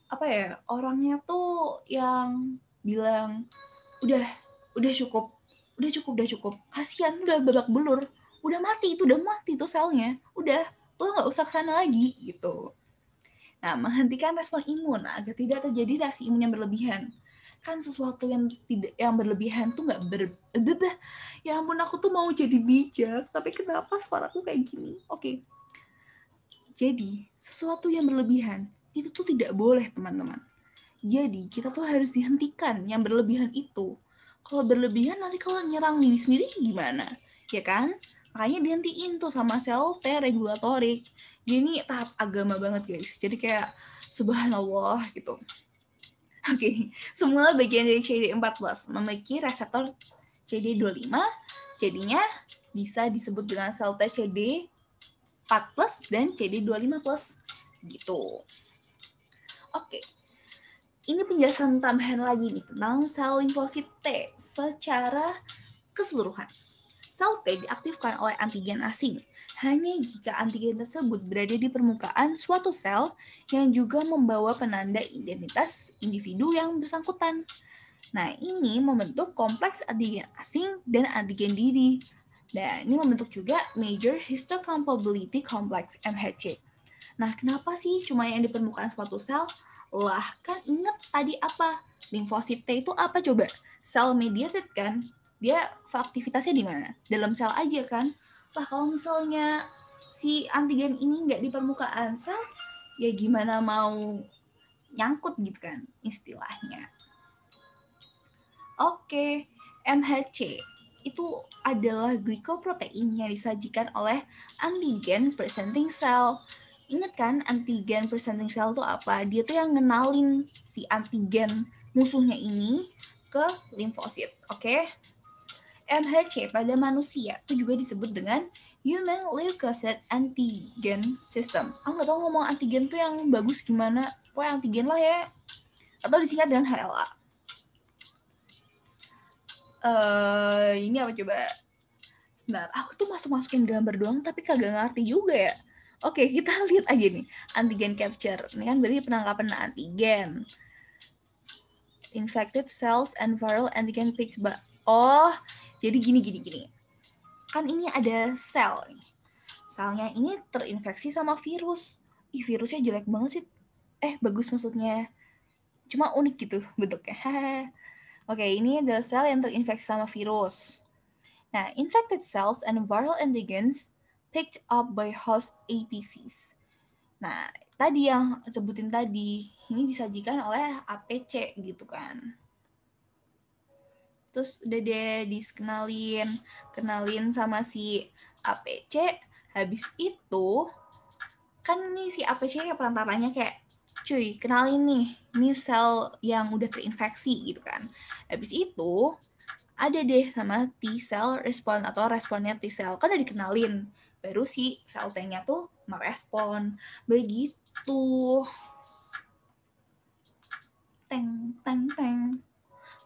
apa ya? Orangnya tuh yang bilang udah udah cukup udah cukup udah cukup kasihan udah babak belur udah mati itu udah mati tuh selnya udah lo nggak usah kesana lagi gitu Nah, menghentikan respon imun agar tidak terjadi reaksi imun yang berlebihan. Kan sesuatu yang tidak yang berlebihan tuh nggak ber eh, ya ampun aku tuh mau jadi bijak, tapi kenapa suara aku kayak gini? Oke. Jadi, sesuatu yang berlebihan itu tuh tidak boleh, teman-teman. Jadi, kita tuh harus dihentikan yang berlebihan itu. Kalau berlebihan nanti kalau nyerang diri sendiri gimana? Ya kan? Makanya dihentiin tuh sama sel T regulatorik dia ini tahap agama banget guys jadi kayak subhanallah gitu oke okay. semua bagian dari CD14 memiliki reseptor CD25 jadinya bisa disebut dengan sel T CD4 plus dan CD25 plus gitu oke okay. ini penjelasan tambahan lagi nih tentang sel limfosit T secara keseluruhan sel T diaktifkan oleh antigen asing hanya jika antigen tersebut berada di permukaan suatu sel yang juga membawa penanda identitas individu yang bersangkutan. Nah, ini membentuk kompleks antigen asing dan antigen diri. Dan ini membentuk juga Major Histocompatibility Complex MHC. Nah, kenapa sih cuma yang di permukaan suatu sel? Lah, kan inget tadi apa? Limfosit T itu apa coba? Sel mediated kan? Dia aktivitasnya di mana? Dalam sel aja kan? lah kalau misalnya si antigen ini nggak di permukaan sel, ya gimana mau nyangkut gitu kan istilahnya. Oke, MHC itu adalah glikoprotein yang disajikan oleh antigen presenting cell. Ingat kan antigen presenting cell itu apa? Dia tuh yang ngenalin si antigen musuhnya ini ke limfosit, oke? Okay? MHC pada manusia itu juga disebut dengan Human Leukocyte Antigen System. Aku ah, nggak tahu ngomong antigen tuh yang bagus gimana. Pokoknya antigen lah ya. Atau disingkat dengan HLA. Uh, eh, ini apa coba? Sebentar, aku tuh masuk-masukin gambar doang tapi kagak ngerti juga ya. Oke, kita lihat aja nih. Antigen capture. Ini kan berarti penangkapan antigen. Infected cells and viral antigen picked by Oh, jadi gini gini gini. Kan ini ada sel nih. Selnya ini terinfeksi sama virus. Ih, virusnya jelek banget sih. Eh, bagus maksudnya. Cuma unik gitu bentuknya. Oke, ini adalah sel yang terinfeksi sama virus. Nah, infected cells and viral antigens picked up by host APCs. Nah, tadi yang sebutin tadi, ini disajikan oleh APC gitu kan terus udah deh diskenalin kenalin sama si APC habis itu kan ini si APC kayak perantaranya kayak cuy kenalin nih ini sel yang udah terinfeksi gitu kan habis itu ada deh sama T cell respon atau responnya T cell kan udah dikenalin baru si sel t tuh merespon begitu teng teng teng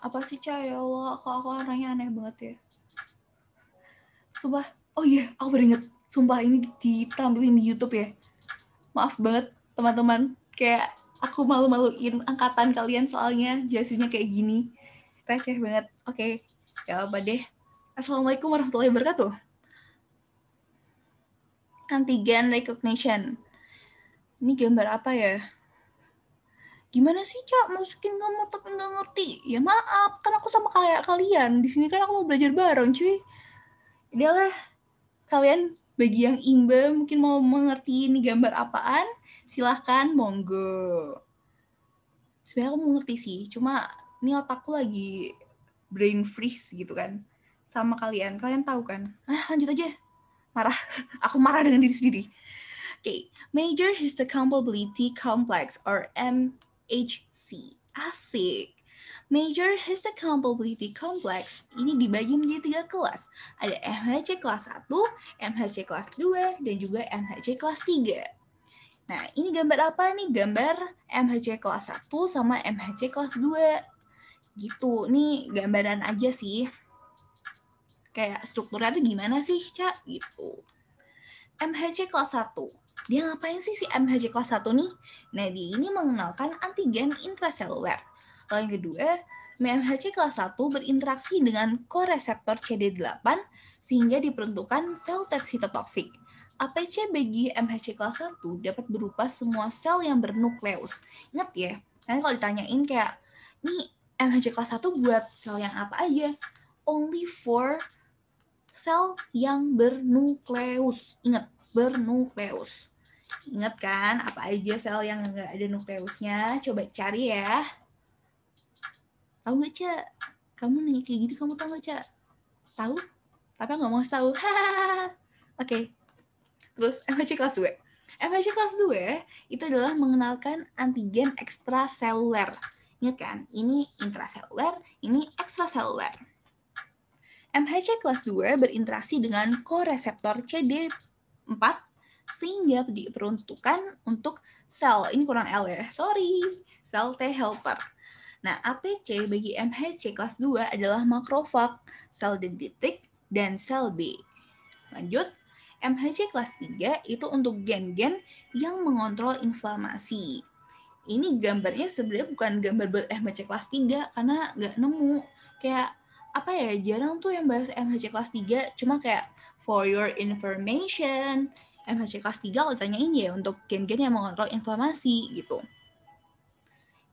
apa sih cah ya Allah aku aku orangnya aneh banget ya sumpah oh iya yeah, aku baru inget sumpah ini ditampilin di YouTube ya maaf banget teman-teman kayak aku malu-maluin angkatan kalian soalnya jasinya kayak gini receh banget oke okay. ya apa deh assalamualaikum warahmatullahi wabarakatuh antigen recognition ini gambar apa ya gimana sih cak masukin kamu tapi nggak ngerti ya maaf kan aku sama kayak kalian di sini kan aku mau belajar bareng cuy udahlah kalian bagi yang imba mungkin mau mengerti ini gambar apaan silahkan monggo sebenarnya aku mengerti sih cuma ini otakku lagi brain freeze gitu kan sama kalian kalian tahu kan ah lanjut aja marah aku marah dengan diri sendiri Okay, major histocompatibility complex or M MHC Asik. Major Histocompatibility Complex ini dibagi menjadi tiga kelas. Ada MHC kelas 1, MHC kelas 2, dan juga MHC kelas 3. Nah, ini gambar apa nih? Gambar MHC kelas 1 sama MHC kelas 2. Gitu, nih gambaran aja sih. Kayak strukturnya tuh gimana sih, Cak? Gitu. MHC kelas 1. Dia ngapain sih si MHC kelas 1 nih? Nah, dia ini mengenalkan antigen intraseluler. Lalu yang kedua, MHC kelas 1 berinteraksi dengan koreseptor CD8 sehingga diperuntukkan sel tes APC bagi MHC kelas 1 dapat berupa semua sel yang bernukleus. Ingat ya, nanti kalau ditanyain kayak, nih MHC kelas 1 buat sel yang apa aja? Only for sel yang bernukleus. Ingat, bernukleus. Ingat kan apa aja sel yang nggak ada nukleusnya? Coba cari ya. Tahu nggak, Ca? Kamu nanya kayak gitu, kamu tahu nggak, Ca? Tahu? Papa nggak mau tahu. Oke. Okay. Terus MHC kelas 2. MHC kelas 2 itu adalah mengenalkan antigen ekstraseluler. Ingat kan? Ini intraseluler, ini ekstraseluler MHC kelas 2 berinteraksi dengan koreseptor CD4 sehingga diperuntukkan untuk sel, ini kurang L ya, sorry, sel T helper. Nah, APC bagi MHC kelas 2 adalah makrofag, sel dendritik, dan sel B. Lanjut, MHC kelas 3 itu untuk gen-gen yang mengontrol inflamasi. Ini gambarnya sebenarnya bukan gambar buat MHC kelas 3 karena nggak nemu. Kayak apa ya jarang tuh yang bahas MHC kelas 3 cuma kayak for your information MHC kelas 3 kalau ditanyain ya untuk gen-gen yang mengontrol inflamasi gitu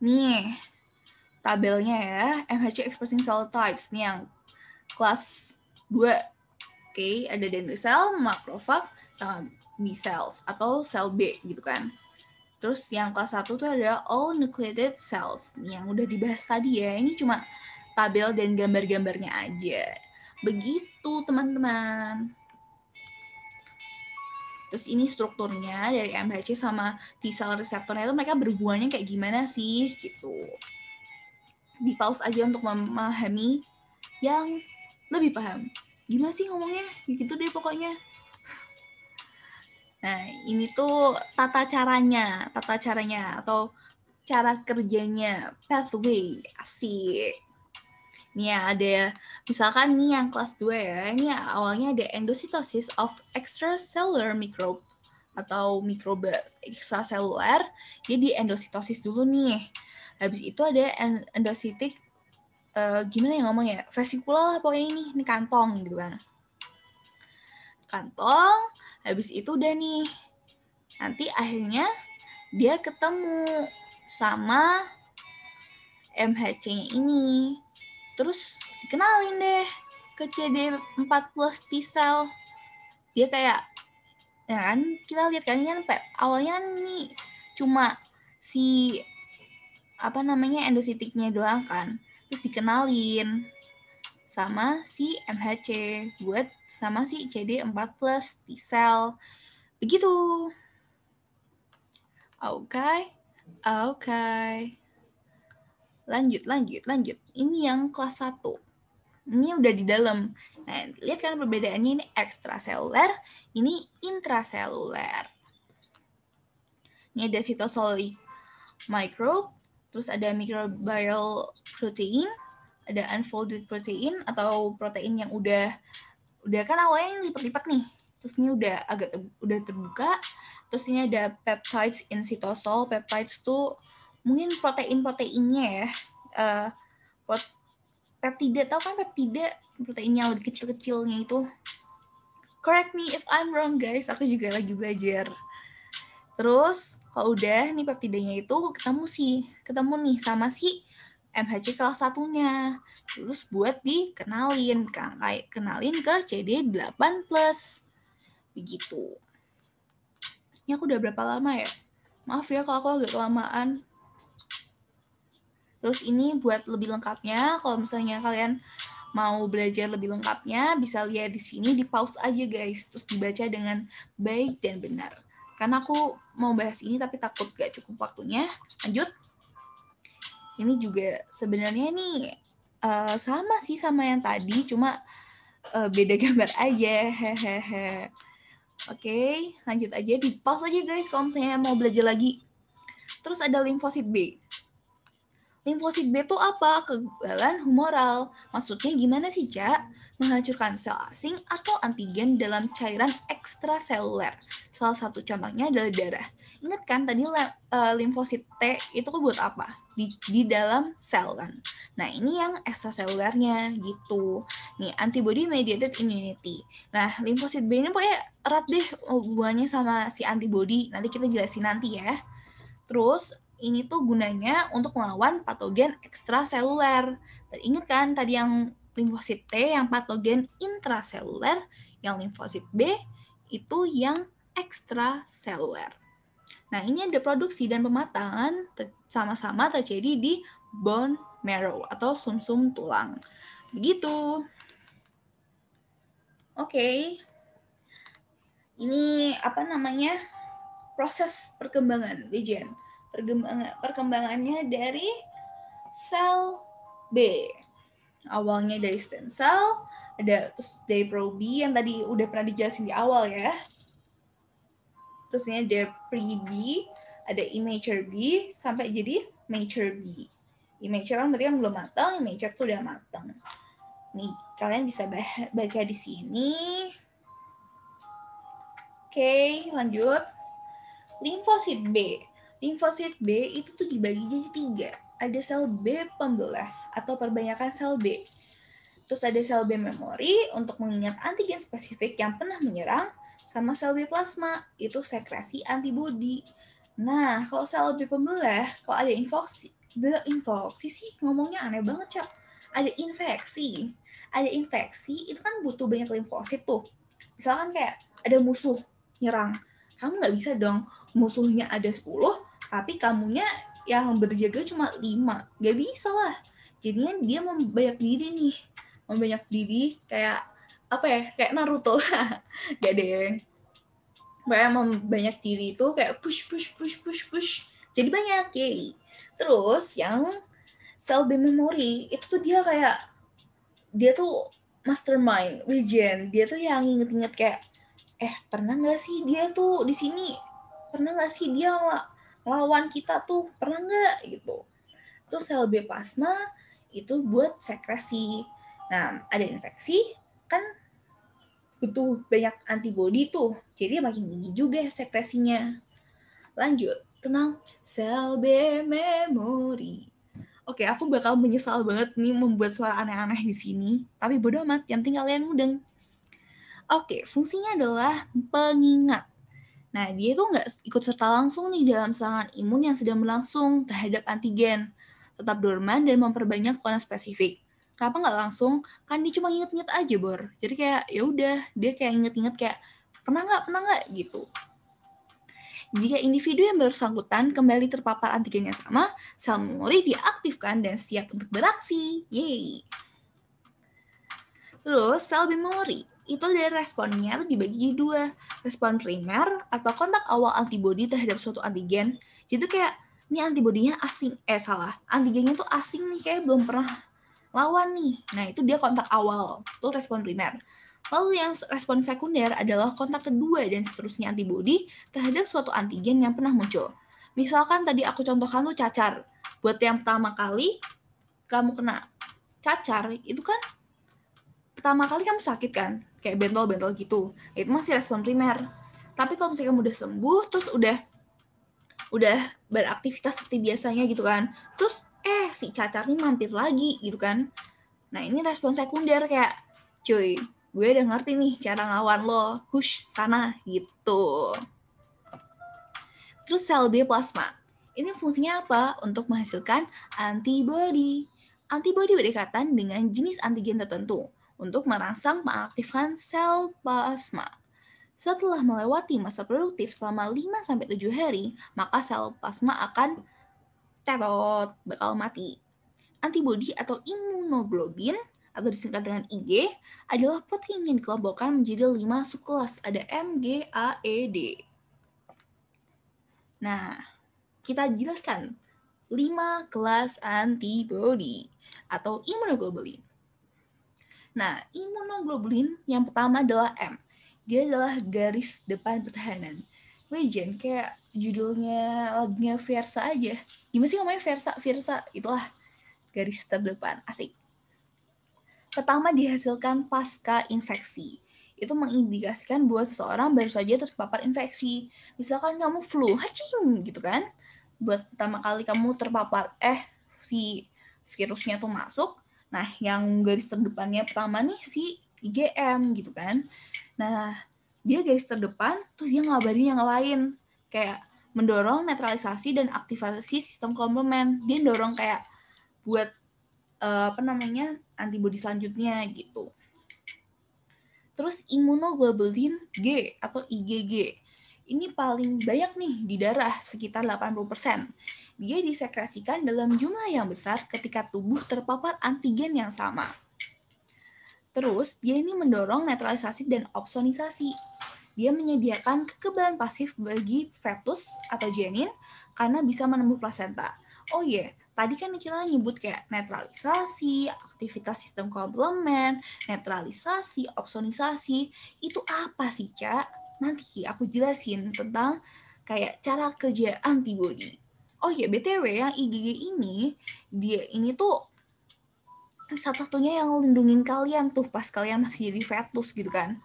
nih tabelnya ya MHC expressing cell types nih yang kelas 2 oke okay, ada dendritic cell makrofag sama B cells atau sel B gitu kan terus yang kelas 1 tuh ada all nucleated cells nih yang udah dibahas tadi ya ini cuma tabel dan gambar-gambarnya aja. Begitu teman-teman. Terus ini strukturnya dari MHC sama T-cell reseptornya itu mereka berhubungannya kayak gimana sih gitu. Di pause aja untuk memahami yang lebih paham. Gimana sih ngomongnya? Ya gitu deh pokoknya. Nah, ini tuh tata caranya, tata caranya atau cara kerjanya pathway asik Nih ya, ada misalkan nih yang kelas 2 ya, ini awalnya ada endositosis of extracellular microbe atau mikroba ekstraseluler, jadi endositosis dulu nih. Habis itu ada endositik, uh, gimana ya ngomong ya, vesikula lah pokoknya ini, ini kantong gitu kan. Kantong, habis itu udah nih, nanti akhirnya dia ketemu sama MHC-nya ini terus dikenalin deh ke CD4 plus T-cell dia kayak ya kan kita lihat kan ini kan awalnya kan nih cuma si apa namanya endositiknya doang kan terus dikenalin sama si MHC buat sama si CD4 plus T-cell. Begitu. Oke. Okay. Oke. Okay lanjut, lanjut, lanjut. Ini yang kelas 1. Ini udah di dalam. Nah, lihat kan perbedaannya ini ekstraseluler, ini intraseluler. Ini ada sitosolik microbe, terus ada microbial protein, ada unfolded protein atau protein yang udah udah kan awalnya lipat-lipat nih. Terus ini udah agak udah terbuka. Terus ini ada peptides in sitosol. Peptides tuh mungkin protein-proteinnya ya. Uh, eh, peptida tahu kan peptida proteinnya lebih kecil-kecilnya itu. Correct me if I'm wrong guys, aku juga lagi belajar. Terus kalau udah nih peptidanya itu ketemu sih, ketemu nih sama si MHC kelas satunya. Terus buat dikenalin, kenalin ke CD8+. Begitu. Ini aku udah berapa lama ya? Maaf ya kalau aku agak kelamaan. Terus ini buat lebih lengkapnya, kalau misalnya kalian mau belajar lebih lengkapnya, bisa lihat di sini, di pause aja guys, terus dibaca dengan baik dan benar. Karena aku mau bahas ini tapi takut gak cukup waktunya. Lanjut. Ini juga sebenarnya ini uh, eh, sama sih sama yang tadi, cuma uh, beda gambar aja. Hehehe. Oke, okay, lanjut aja di pause aja guys kalau misalnya mau belajar lagi. Terus ada limfosit B. Limfosit B itu apa? Kegagalan humoral. Maksudnya gimana sih, Cak? Menghancurkan sel asing atau antigen dalam cairan ekstraseluler. Salah satu contohnya adalah darah. Ingat kan tadi eh, limfosit T itu buat apa? Di, di dalam sel kan. Nah, ini yang ekstraselulernya gitu. Nih, antibody mediated immunity. Nah, limfosit B ini pokoknya erat deh oh, hubungannya sama si antibody. Nanti kita jelasin nanti ya. Terus ini tuh gunanya untuk melawan patogen ekstraseluler. Dan ingat kan tadi yang limfosit T yang patogen intraseluler, yang limfosit B itu yang ekstraseluler. Nah, ini ada produksi dan pematangan sama-sama terjadi di bone marrow atau sumsum -sum tulang. Begitu. Oke. Okay. Ini apa namanya? proses perkembangan wijen perkembangan perkembangannya dari sel B awalnya dari stem cell ada terus dari pro B yang tadi udah pernah dijelasin di awal ya terusnya dari pre B ada immature B sampai jadi mature B immature kan berarti kan belum matang immature tuh udah matang nih kalian bisa baca di sini oke lanjut Limfosit B. Limfosit B itu tuh dibagi jadi tiga. Ada sel B pembelah atau perbanyakan sel B. Terus ada sel B memori untuk mengingat antigen spesifik yang pernah menyerang, sama sel B plasma, itu sekresi antibodi. Nah, kalau sel B pembelah, kalau ada infoksi, infoksi sih ngomongnya aneh banget, Cak. Ada infeksi. Ada infeksi, itu kan butuh banyak limfosit tuh. Misalkan kayak ada musuh nyerang, kamu nggak bisa dong musuhnya ada 10, tapi kamunya yang berjaga cuma lima, Gak bisa lah. Jadinya dia membanyak diri nih. Membanyak diri kayak apa ya? Kayak Naruto. Gak deh. Kayak membanyak diri itu kayak push, push, push, push, push. Jadi banyak, ya. Terus yang B Memory, itu tuh dia kayak, dia tuh mastermind, Wijen. Dia tuh yang inget-inget kayak, eh pernah nggak sih dia tuh di sini pernah nggak sih dia lawan kita tuh pernah nggak gitu terus sel B plasma itu buat sekresi nah ada infeksi kan butuh banyak antibodi tuh jadi ya makin tinggi juga ya sekresinya lanjut tenang sel B memori Oke, aku bakal menyesal banget nih membuat suara aneh-aneh di sini. Tapi bodo amat, yang tinggal kalian mudeng. Oke, fungsinya adalah pengingat. Nah, dia itu nggak ikut serta langsung nih dalam serangan imun yang sedang berlangsung terhadap antigen. Tetap dorman dan memperbanyak zona spesifik. Kenapa nggak langsung? Kan dia cuma inget-inget aja, Bor. Jadi kayak ya udah, dia kayak inget-inget kayak pernah nggak, pernah nggak gitu. Jika individu yang bersangkutan kembali terpapar antigennya sama, sel memori diaktifkan dan siap untuk beraksi. Yeay! Terus, sel memori itu dari responnya itu dibagi dua, respon primer atau kontak awal antibodi terhadap suatu antigen. Jadi kayak ini antibodinya asing, eh salah, antigennya tuh asing nih kayak belum pernah lawan nih. Nah itu dia kontak awal, tuh respon primer. Lalu yang respon sekunder adalah kontak kedua dan seterusnya antibodi terhadap suatu antigen yang pernah muncul. Misalkan tadi aku contohkan tuh cacar. Buat yang pertama kali kamu kena cacar, itu kan pertama kali kamu sakit kan? kayak bentol-bentol gitu itu masih respon primer tapi kalau misalnya kamu udah sembuh terus udah udah beraktivitas seperti biasanya gitu kan terus eh si cacar ini mampir lagi gitu kan nah ini respon sekunder kayak cuy gue udah ngerti nih cara ngelawan lo hush sana gitu terus sel B plasma ini fungsinya apa untuk menghasilkan antibody antibody berdekatan dengan jenis antigen tertentu untuk merangsang pengaktifan sel plasma. Setelah melewati masa produktif selama 5-7 hari, maka sel plasma akan terot, bakal mati. Antibodi atau imunoglobin atau disingkat dengan IG adalah protein yang dikelompokkan menjadi 5 subkelas ada M, G, A, E, D. Nah, kita jelaskan 5 kelas antibodi atau imunoglobulin. Nah, imunoglobulin yang pertama adalah M. Dia adalah garis depan pertahanan. Legend kayak judulnya lagunya Versa aja. Gimana sih namanya Versa? Versa itulah garis terdepan. Asik. Pertama dihasilkan pasca infeksi. Itu mengindikasikan bahwa seseorang baru saja terpapar infeksi. Misalkan kamu flu, hacing gitu kan. Buat pertama kali kamu terpapar, eh si virusnya tuh masuk, Nah, yang garis terdepannya pertama nih si IGM gitu kan. Nah, dia garis terdepan terus dia ngabarin yang lain kayak mendorong netralisasi dan aktivasi sistem komplement. Dia dorong kayak buat uh, apa namanya? antibodi selanjutnya gitu. Terus imunoglobulin G atau IgG. Ini paling banyak nih di darah sekitar 80% dia disekresikan dalam jumlah yang besar ketika tubuh terpapar antigen yang sama. Terus, dia ini mendorong netralisasi dan opsonisasi. Dia menyediakan kekebalan pasif bagi fetus atau janin karena bisa menembus plasenta. Oh iya, yeah, tadi kan kita nyebut kayak netralisasi, aktivitas sistem komplement, netralisasi, opsonisasi. Itu apa sih, Cak? Nanti aku jelasin tentang kayak cara kerja antibody oh iya btw yang IgG ini dia ini tuh satu-satunya yang lindungin kalian tuh pas kalian masih jadi fetus gitu kan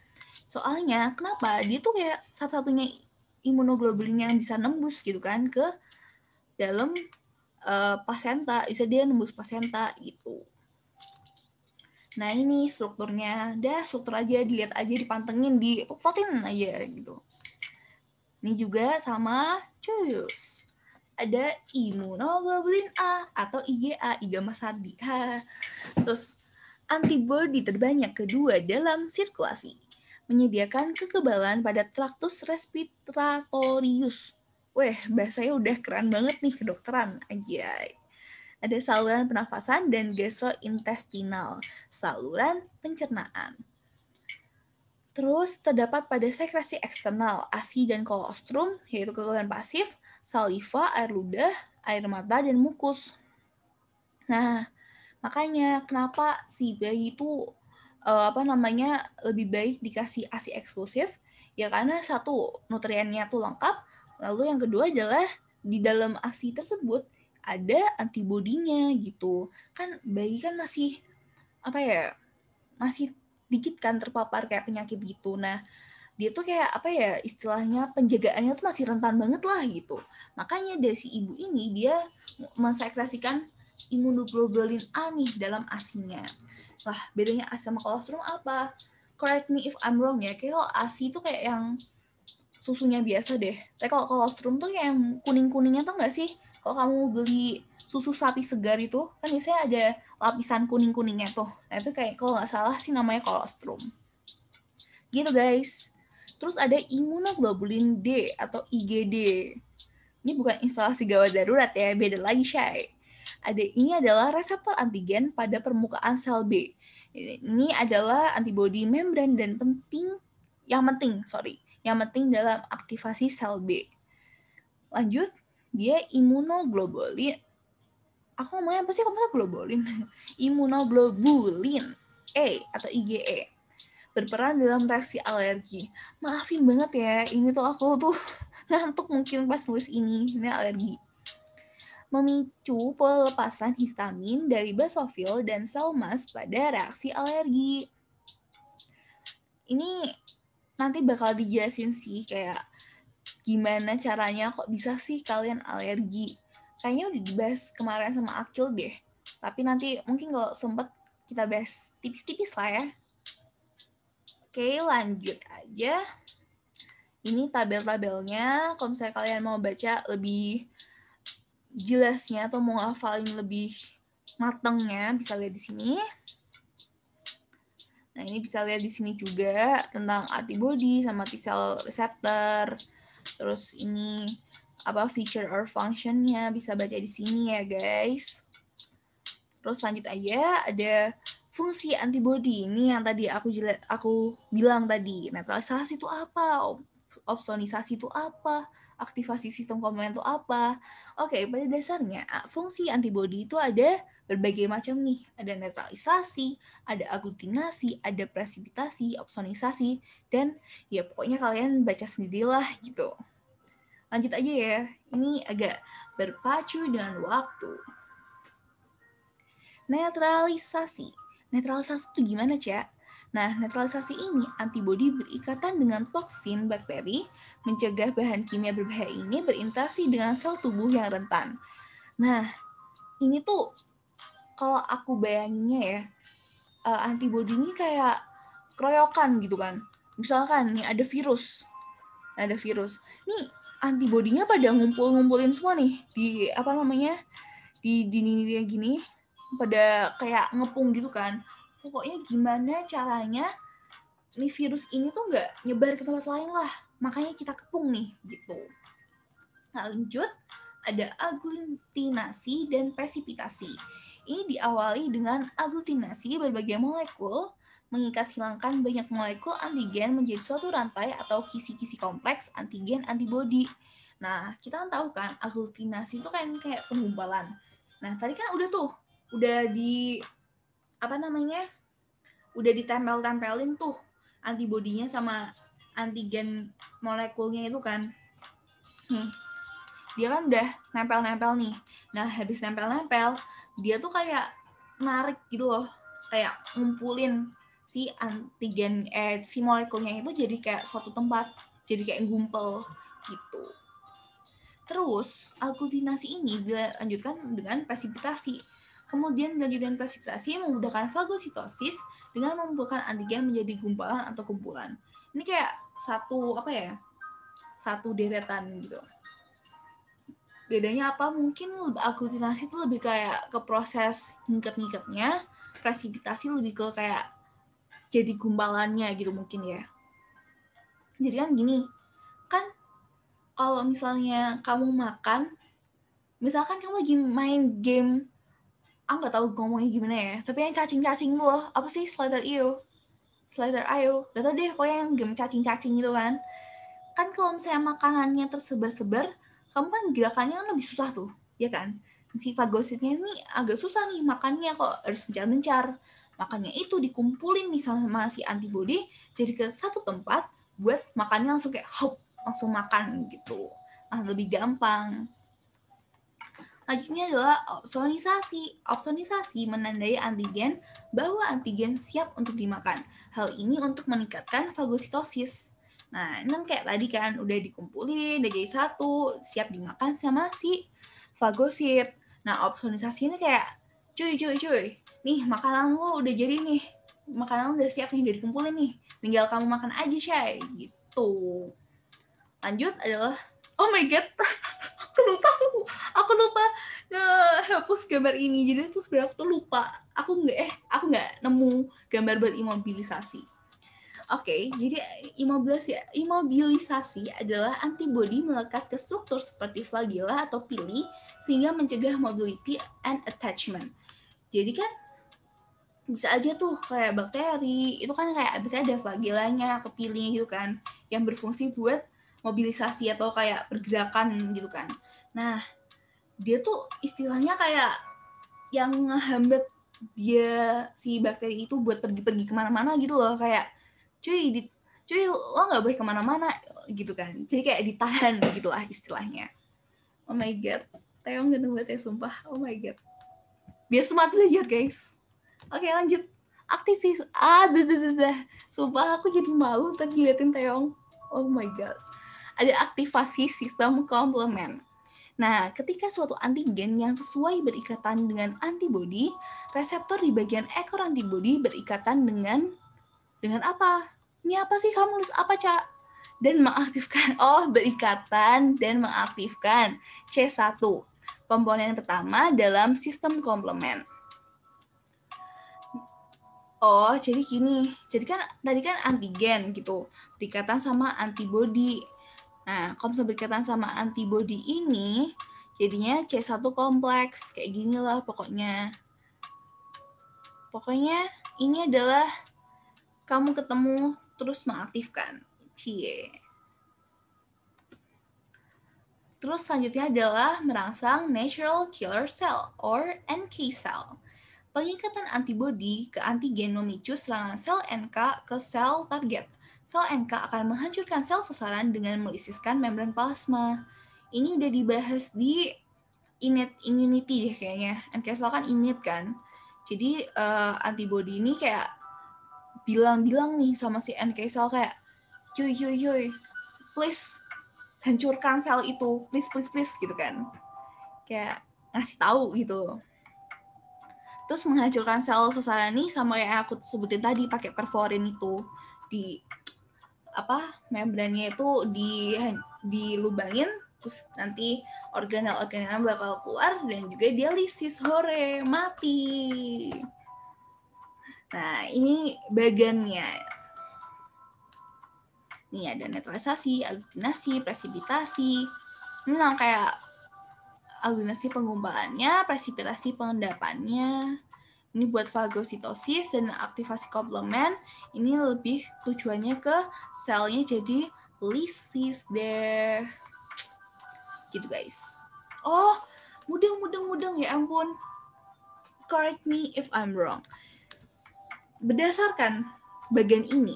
soalnya kenapa dia tuh kayak satu-satunya imunoglobulin yang bisa nembus gitu kan ke dalam uh, pasenta bisa dia nembus pasenta gitu nah ini strukturnya dah struktur aja dilihat aja dipantengin di aja gitu ini juga sama cuyus ada imunoglobulin A atau IgA, IgA mas Terus antibodi terbanyak kedua dalam sirkulasi menyediakan kekebalan pada traktus respiratorius. Weh, bahasanya udah keren banget nih kedokteran. aja. Ada saluran pernafasan dan gastrointestinal, saluran pencernaan. Terus terdapat pada sekresi eksternal, ASI dan kolostrum, yaitu kekebalan pasif, saliva, air ludah, air mata, dan mukus. Nah, makanya kenapa si bayi itu uh, apa namanya lebih baik dikasih ASI eksklusif ya karena satu nutriennya tuh lengkap lalu yang kedua adalah di dalam ASI tersebut ada antibodinya gitu kan bayi kan masih apa ya masih dikit kan terpapar kayak penyakit gitu nah dia tuh kayak apa ya istilahnya penjagaannya tuh masih rentan banget lah gitu. Makanya dari si ibu ini dia mensekresikan imunoglobulin A nih dalam asinya. Lah, bedanya ASI sama kolostrum apa? Correct me if I'm wrong ya. Kayak kalau ASI itu kayak yang susunya biasa deh. Tapi kalau kolostrum tuh kayak yang kuning-kuningnya tuh enggak sih? Kalau kamu beli susu sapi segar itu kan biasanya ada lapisan kuning-kuningnya tuh. Nah itu kayak kalau nggak salah sih namanya kolostrum. Gitu guys. Terus ada imunoglobulin D atau IgD. Ini bukan instalasi gawat darurat ya, beda lagi Shay. Ada ini adalah reseptor antigen pada permukaan sel B. Ini adalah antibodi membran dan penting yang penting, sorry, yang penting dalam aktivasi sel B. Lanjut, dia imunoglobulin. Aku ngomongnya apa sih? tahu globulin? imunoglobulin E atau IgE berperan dalam reaksi alergi. Maafin banget ya, ini tuh aku tuh ngantuk mungkin pas nulis ini, ini alergi. Memicu pelepasan histamin dari basofil dan sel mast pada reaksi alergi. Ini nanti bakal dijelasin sih kayak gimana caranya kok bisa sih kalian alergi. Kayaknya udah dibahas kemarin sama Akil deh. Tapi nanti mungkin kalau sempet kita bahas tipis-tipis lah ya Oke, lanjut aja. Ini tabel-tabelnya. Kalau misalnya kalian mau baca lebih jelasnya atau mau ngafalin lebih matengnya, bisa lihat di sini. Nah, ini bisa lihat di sini juga tentang antibody sama T-cell receptor. Terus ini apa feature or functionnya bisa baca di sini ya guys. Terus lanjut aja ada fungsi antibody ini yang tadi aku jela, aku bilang tadi netralisasi itu apa opsonisasi itu apa aktivasi sistem komponen itu apa oke okay, pada dasarnya fungsi antibody itu ada berbagai macam nih ada netralisasi ada aglutinasi ada presipitasi opsonisasi dan ya pokoknya kalian baca sendirilah gitu lanjut aja ya ini agak berpacu dengan waktu netralisasi Netralisasi itu gimana, Cak? Nah, netralisasi ini antibodi berikatan dengan toksin bakteri, mencegah bahan kimia berbahaya ini berinteraksi dengan sel tubuh yang rentan. Nah, ini tuh kalau aku bayanginnya ya, eh, antibodi ini kayak keroyokan gitu kan. Misalkan nih ada virus, ada virus. Nih antibodinya pada ngumpul-ngumpulin semua nih di apa namanya di dinding dia gini pada kayak ngepung gitu kan pokoknya gimana caranya nih virus ini tuh nggak nyebar ke tempat lain lah makanya kita kepung nih gitu lanjut ada aglutinasi dan presipitasi ini diawali dengan aglutinasi berbagai molekul mengikat silangkan banyak molekul antigen menjadi suatu rantai atau kisi-kisi kompleks antigen antibody Nah, kita kan tahu kan aglutinasi itu kan kayak penggumpalan. Nah, tadi kan udah tuh udah di apa namanya udah ditempel-tempelin tuh antibodinya sama antigen molekulnya itu kan hmm. dia kan udah nempel-nempel nih nah habis nempel-nempel dia tuh kayak narik gitu loh kayak ngumpulin si antigen eh si molekulnya itu jadi kayak suatu tempat jadi kayak gumpel gitu terus aglutinasi ini dilanjutkan dengan presipitasi Kemudian dilanjutkan presitasi memudahkan fagositosis dengan mengumpulkan antigen menjadi gumpalan atau kumpulan. Ini kayak satu apa ya? Satu deretan gitu. Bedanya apa? Mungkin aglutinasi itu lebih kayak ke proses ngikat-ngikatnya, presipitasi lebih ke kayak jadi gumpalannya gitu mungkin ya. Jadi kan gini, kan kalau misalnya kamu makan, misalkan kamu lagi main game aku nggak tahu ngomongnya gimana ya tapi yang cacing-cacing loh apa sih slider Io slider Io gak tau deh pokoknya yang game cacing-cacing gitu kan kan kalau misalnya makanannya tersebar-sebar kamu kan gerakannya kan lebih susah tuh ya kan si fagositnya ini agak susah nih makannya kok harus mencar-mencar makannya itu dikumpulin nih sama si antibody jadi ke satu tempat buat makannya langsung kayak hop langsung makan gitu nah, lebih gampang Lanjutnya adalah opsonisasi. Opsonisasi menandai antigen bahwa antigen siap untuk dimakan. Hal ini untuk meningkatkan fagositosis. Nah, ini kan kayak tadi kan udah dikumpulin, udah jadi satu, siap dimakan sama si fagosit. Nah, opsonisasi ini kayak, cuy, cuy, cuy, nih makanan lo udah jadi nih, makanan lo udah siap nih, udah dikumpulin nih, tinggal kamu makan aja, Shay, gitu. Lanjut adalah oh my god aku lupa aku, lupa ngehapus gambar ini jadi itu sebenarnya aku lupa aku nggak eh aku nggak nemu gambar buat imobilisasi oke okay, jadi imobilisasi imobilisasi adalah antibodi melekat ke struktur seperti flagella atau pili sehingga mencegah mobility and attachment jadi kan bisa aja tuh kayak bakteri itu kan kayak bisa ada flagellanya flagelanya pilinya gitu kan yang berfungsi buat mobilisasi atau kayak pergerakan gitu kan. Nah, dia tuh istilahnya kayak yang ngehambat dia si bakteri itu buat pergi-pergi kemana-mana gitu loh kayak cuy di, cuy lo nggak boleh kemana-mana gitu kan jadi kayak ditahan gitulah istilahnya oh my god Taeyong ganteng banget ya sumpah oh my god biar semangat belajar guys oke lanjut aktivis ah dah dah sumpah aku jadi malu tadi liatin Taeyong oh my god ada aktivasi sistem komplement. Nah, ketika suatu antigen yang sesuai berikatan dengan antibodi, reseptor di bagian ekor antibodi berikatan dengan dengan apa? Ini apa sih kamu nulis apa, Cak? Dan mengaktifkan oh, berikatan dan mengaktifkan C1. Komponen pertama dalam sistem komplement. Oh, jadi gini. Jadi kan tadi kan antigen gitu, berikatan sama antibodi. Nah, kalau misalnya berkaitan sama antibody ini jadinya C1 kompleks. Kayak gini lah pokoknya. Pokoknya ini adalah kamu ketemu terus mengaktifkan. Cie. Terus selanjutnya adalah merangsang natural killer cell or NK cell. Pengikatan antibody ke antigen memicu serangan sel NK ke sel target – sel NK akan menghancurkan sel sasaran dengan melisiskan membran plasma. Ini udah dibahas di innate immunity ya kayaknya. NK sel kan innate kan. Jadi uh, antibody ini kayak bilang-bilang nih sama si NK sel kayak cuy cuy cuy please hancurkan sel itu please please please gitu kan kayak ngasih tahu gitu terus menghancurkan sel sasaran ini sama yang aku sebutin tadi pakai perforin itu di apa membrannya itu di dilubangin terus nanti organel-organelnya bakal keluar dan juga dialisis hore mati. Nah, ini bagannya. ini ada netralisasi, aglutinasi, presipitasi. Ini nah, kayak aglutinasi pengumpalannya, presipitasi pengendapannya, ini buat fagositosis dan aktivasi komplement. Ini lebih tujuannya ke selnya jadi lisis deh. Gitu guys. Oh, mudeng mudeng mudeng ya ampun. Correct me if I'm wrong. Berdasarkan bagian ini,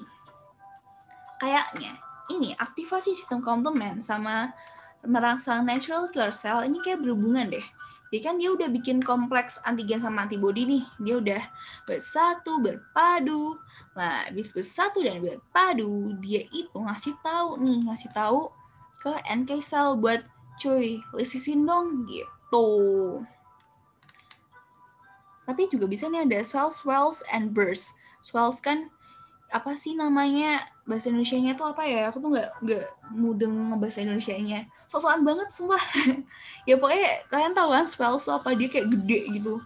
kayaknya ini aktivasi sistem komplement sama merangsang natural killer cell ini kayak berhubungan deh jadi ya kan dia udah bikin kompleks antigen sama antibodi nih. Dia udah bersatu, berpadu. Nah, habis bersatu dan berpadu, dia itu ngasih tahu nih, ngasih tahu ke NK cell buat cuy, lisisin dong gitu. Tapi juga bisa nih ada cell swells and burst. Swells kan apa sih namanya bahasa Indonesia-nya tuh apa ya aku tuh nggak nggak mudeng bahasa Indonesia-nya sosokan banget semua ya pokoknya kalian tahu kan spell so apa dia kayak gede gitu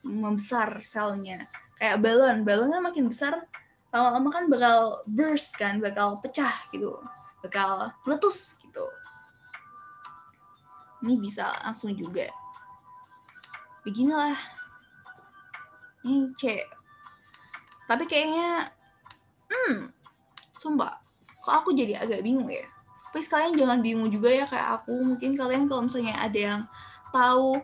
membesar selnya kayak balon balonnya kan makin besar lama-lama kan bakal burst kan bakal pecah gitu bakal meletus gitu ini bisa langsung juga beginilah ini C tapi kayaknya Hmm, sumpah. kok aku jadi agak bingung ya. Please kalian jangan bingung juga ya kayak aku. Mungkin kalian kalau misalnya ada yang tahu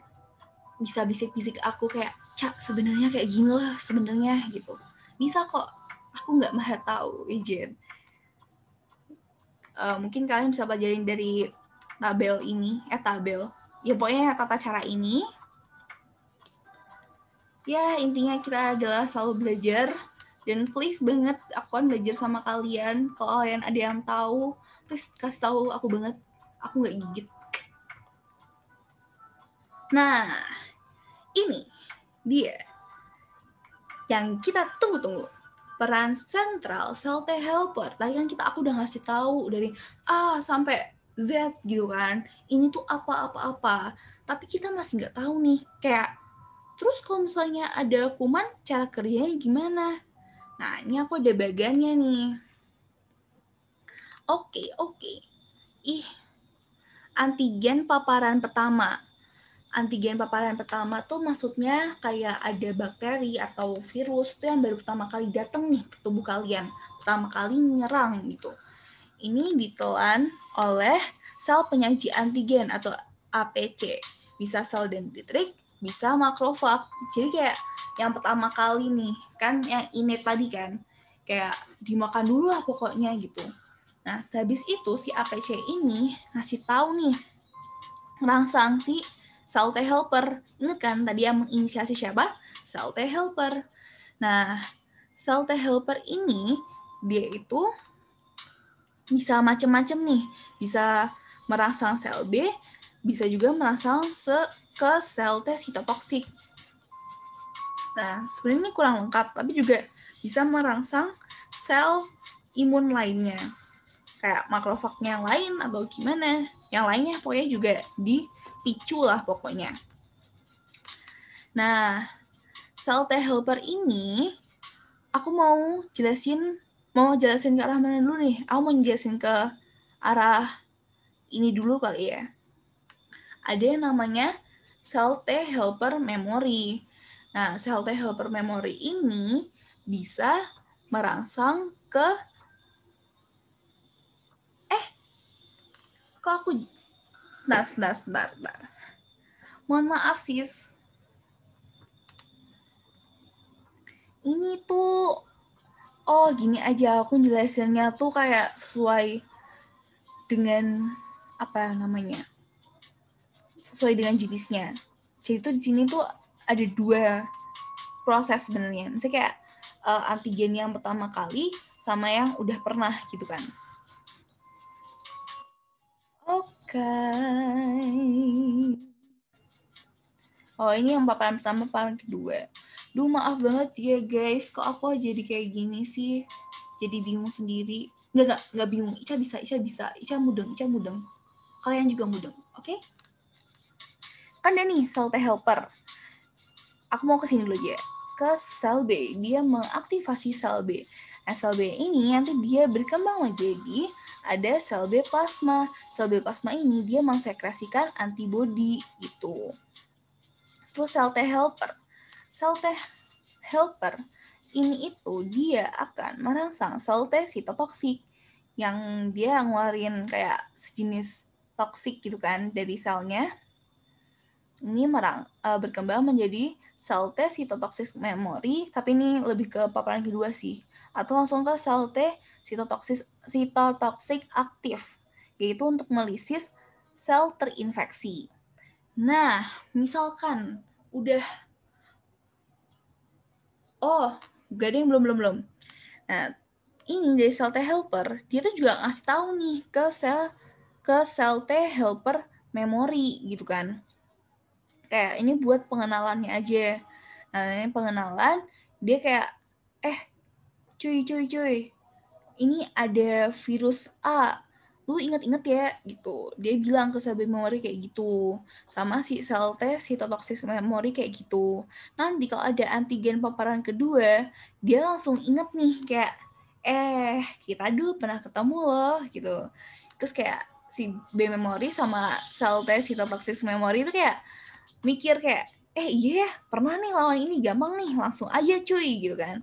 bisa bisik-bisik aku kayak cak sebenarnya kayak gini lah sebenarnya gitu. Bisa kok. Aku nggak maha tahu, izin. Uh, eh, mungkin kalian bisa pelajarin dari tabel ini, eh tabel. Ya pokoknya tata cara ini. Ya intinya kita adalah selalu belajar dan please banget aku kan belajar sama kalian kalau kalian ada yang tahu please kasih tahu aku banget aku nggak gigit nah ini dia yang kita tunggu-tunggu peran sentral T helper tadi kan kita aku udah ngasih tahu dari A sampai Z gitu kan ini tuh apa-apa-apa tapi kita masih nggak tahu nih kayak terus kalau misalnya ada kuman cara kerjanya gimana Nah, ini aku ada bagannya nih. Oke, oke. Ih, antigen paparan pertama. Antigen paparan pertama tuh maksudnya kayak ada bakteri atau virus tuh yang baru pertama kali datang nih ke tubuh kalian. Pertama kali menyerang gitu. Ini ditelan oleh sel penyaji antigen atau APC. Bisa sel dendritik, bisa makrofag. Jadi kayak yang pertama kali nih, kan yang ini tadi kan, kayak dimakan dulu lah pokoknya gitu. Nah, sehabis itu si APC ini ngasih tahu nih rangsang si Salte Helper. Ingat kan tadi yang menginisiasi siapa? Salte Helper. Nah, Salte Helper ini dia itu bisa macem-macem nih. Bisa merangsang sel B, bisa juga merangsang ke sel T sitotoksik. Nah, sebenarnya ini kurang lengkap, tapi juga bisa merangsang sel imun lainnya. Kayak makrofagnya yang lain atau gimana. Yang lainnya pokoknya juga dipicu lah pokoknya. Nah, sel T helper ini aku mau jelasin mau jelasin ke arah mana dulu nih? Aku mau jelasin ke arah ini dulu kali ya. Ada yang namanya T helper memory. Nah, T helper memory ini bisa merangsang ke eh kok aku sebentar sebentar sebentar, sebentar. mohon maaf sis ini tuh oh gini aja aku jelasinnya tuh kayak sesuai dengan apa namanya sesuai dengan jenisnya. Jadi tuh di sini tuh ada dua proses sebenarnya. Misalnya kayak uh, antigen yang pertama kali sama yang udah pernah gitu kan. Oke. Okay. Oh, ini yang paparan pertama, paparan kedua. Duh, maaf banget ya guys. Kok aku jadi kayak gini sih? Jadi bingung sendiri. Nggak, nggak, nggak bingung. Ica bisa, Ica bisa. Ica mudeng, Ica mudeng. Kalian juga mudeng, oke? Okay? kan ada nih Salte Helper. Aku mau ke sini dulu aja. Ke sel B, dia mengaktifasi sel B. Nah, sel B ini nanti dia berkembang menjadi ada sel B plasma. Sel B plasma ini dia mensekresikan antibodi itu. Terus sel T helper. Sel T helper ini itu dia akan merangsang sel T sitotoksik yang dia ngeluarin kayak sejenis toksik gitu kan dari selnya ini merang, uh, berkembang menjadi sel T sitotoxic memory, tapi ini lebih ke paparan kedua sih. Atau langsung ke sel T sitotoxic, sitotoxic aktif, yaitu untuk melisis sel terinfeksi. Nah, misalkan udah oh, gak ada yang belum belum belum. Nah, ini dari sel T helper, dia tuh juga ngasih tahu nih ke sel ke sel T helper memory gitu kan kayak ini buat pengenalannya aja nah ini pengenalan dia kayak eh cuy cuy cuy ini ada virus A lu inget-inget ya gitu dia bilang ke sel memori kayak gitu sama si sel T cytotoxic memori kayak gitu nanti kalau ada antigen paparan kedua dia langsung inget nih kayak eh kita dulu pernah ketemu loh gitu terus kayak si B memory sama sel T cytotoxic memory itu kayak mikir kayak eh iya ya, pernah nih lawan ini gampang nih langsung aja cuy gitu kan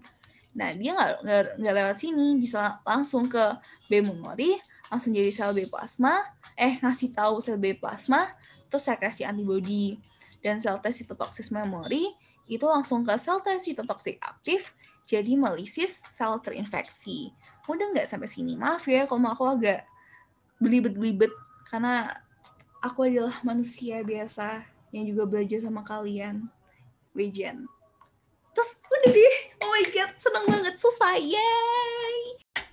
nah dia nggak nggak lewat sini bisa langsung ke B memori langsung jadi sel B plasma eh ngasih tahu sel B plasma terus sekresi antibodi dan sel T sitotoxic memory itu langsung ke sel T sitotoxic aktif jadi melisis sel terinfeksi udah nggak sampai sini maaf ya kalau aku agak belibet-belibet karena aku adalah manusia biasa yang juga belajar sama kalian Wejen terus udah deh oh my god seneng banget selesai yay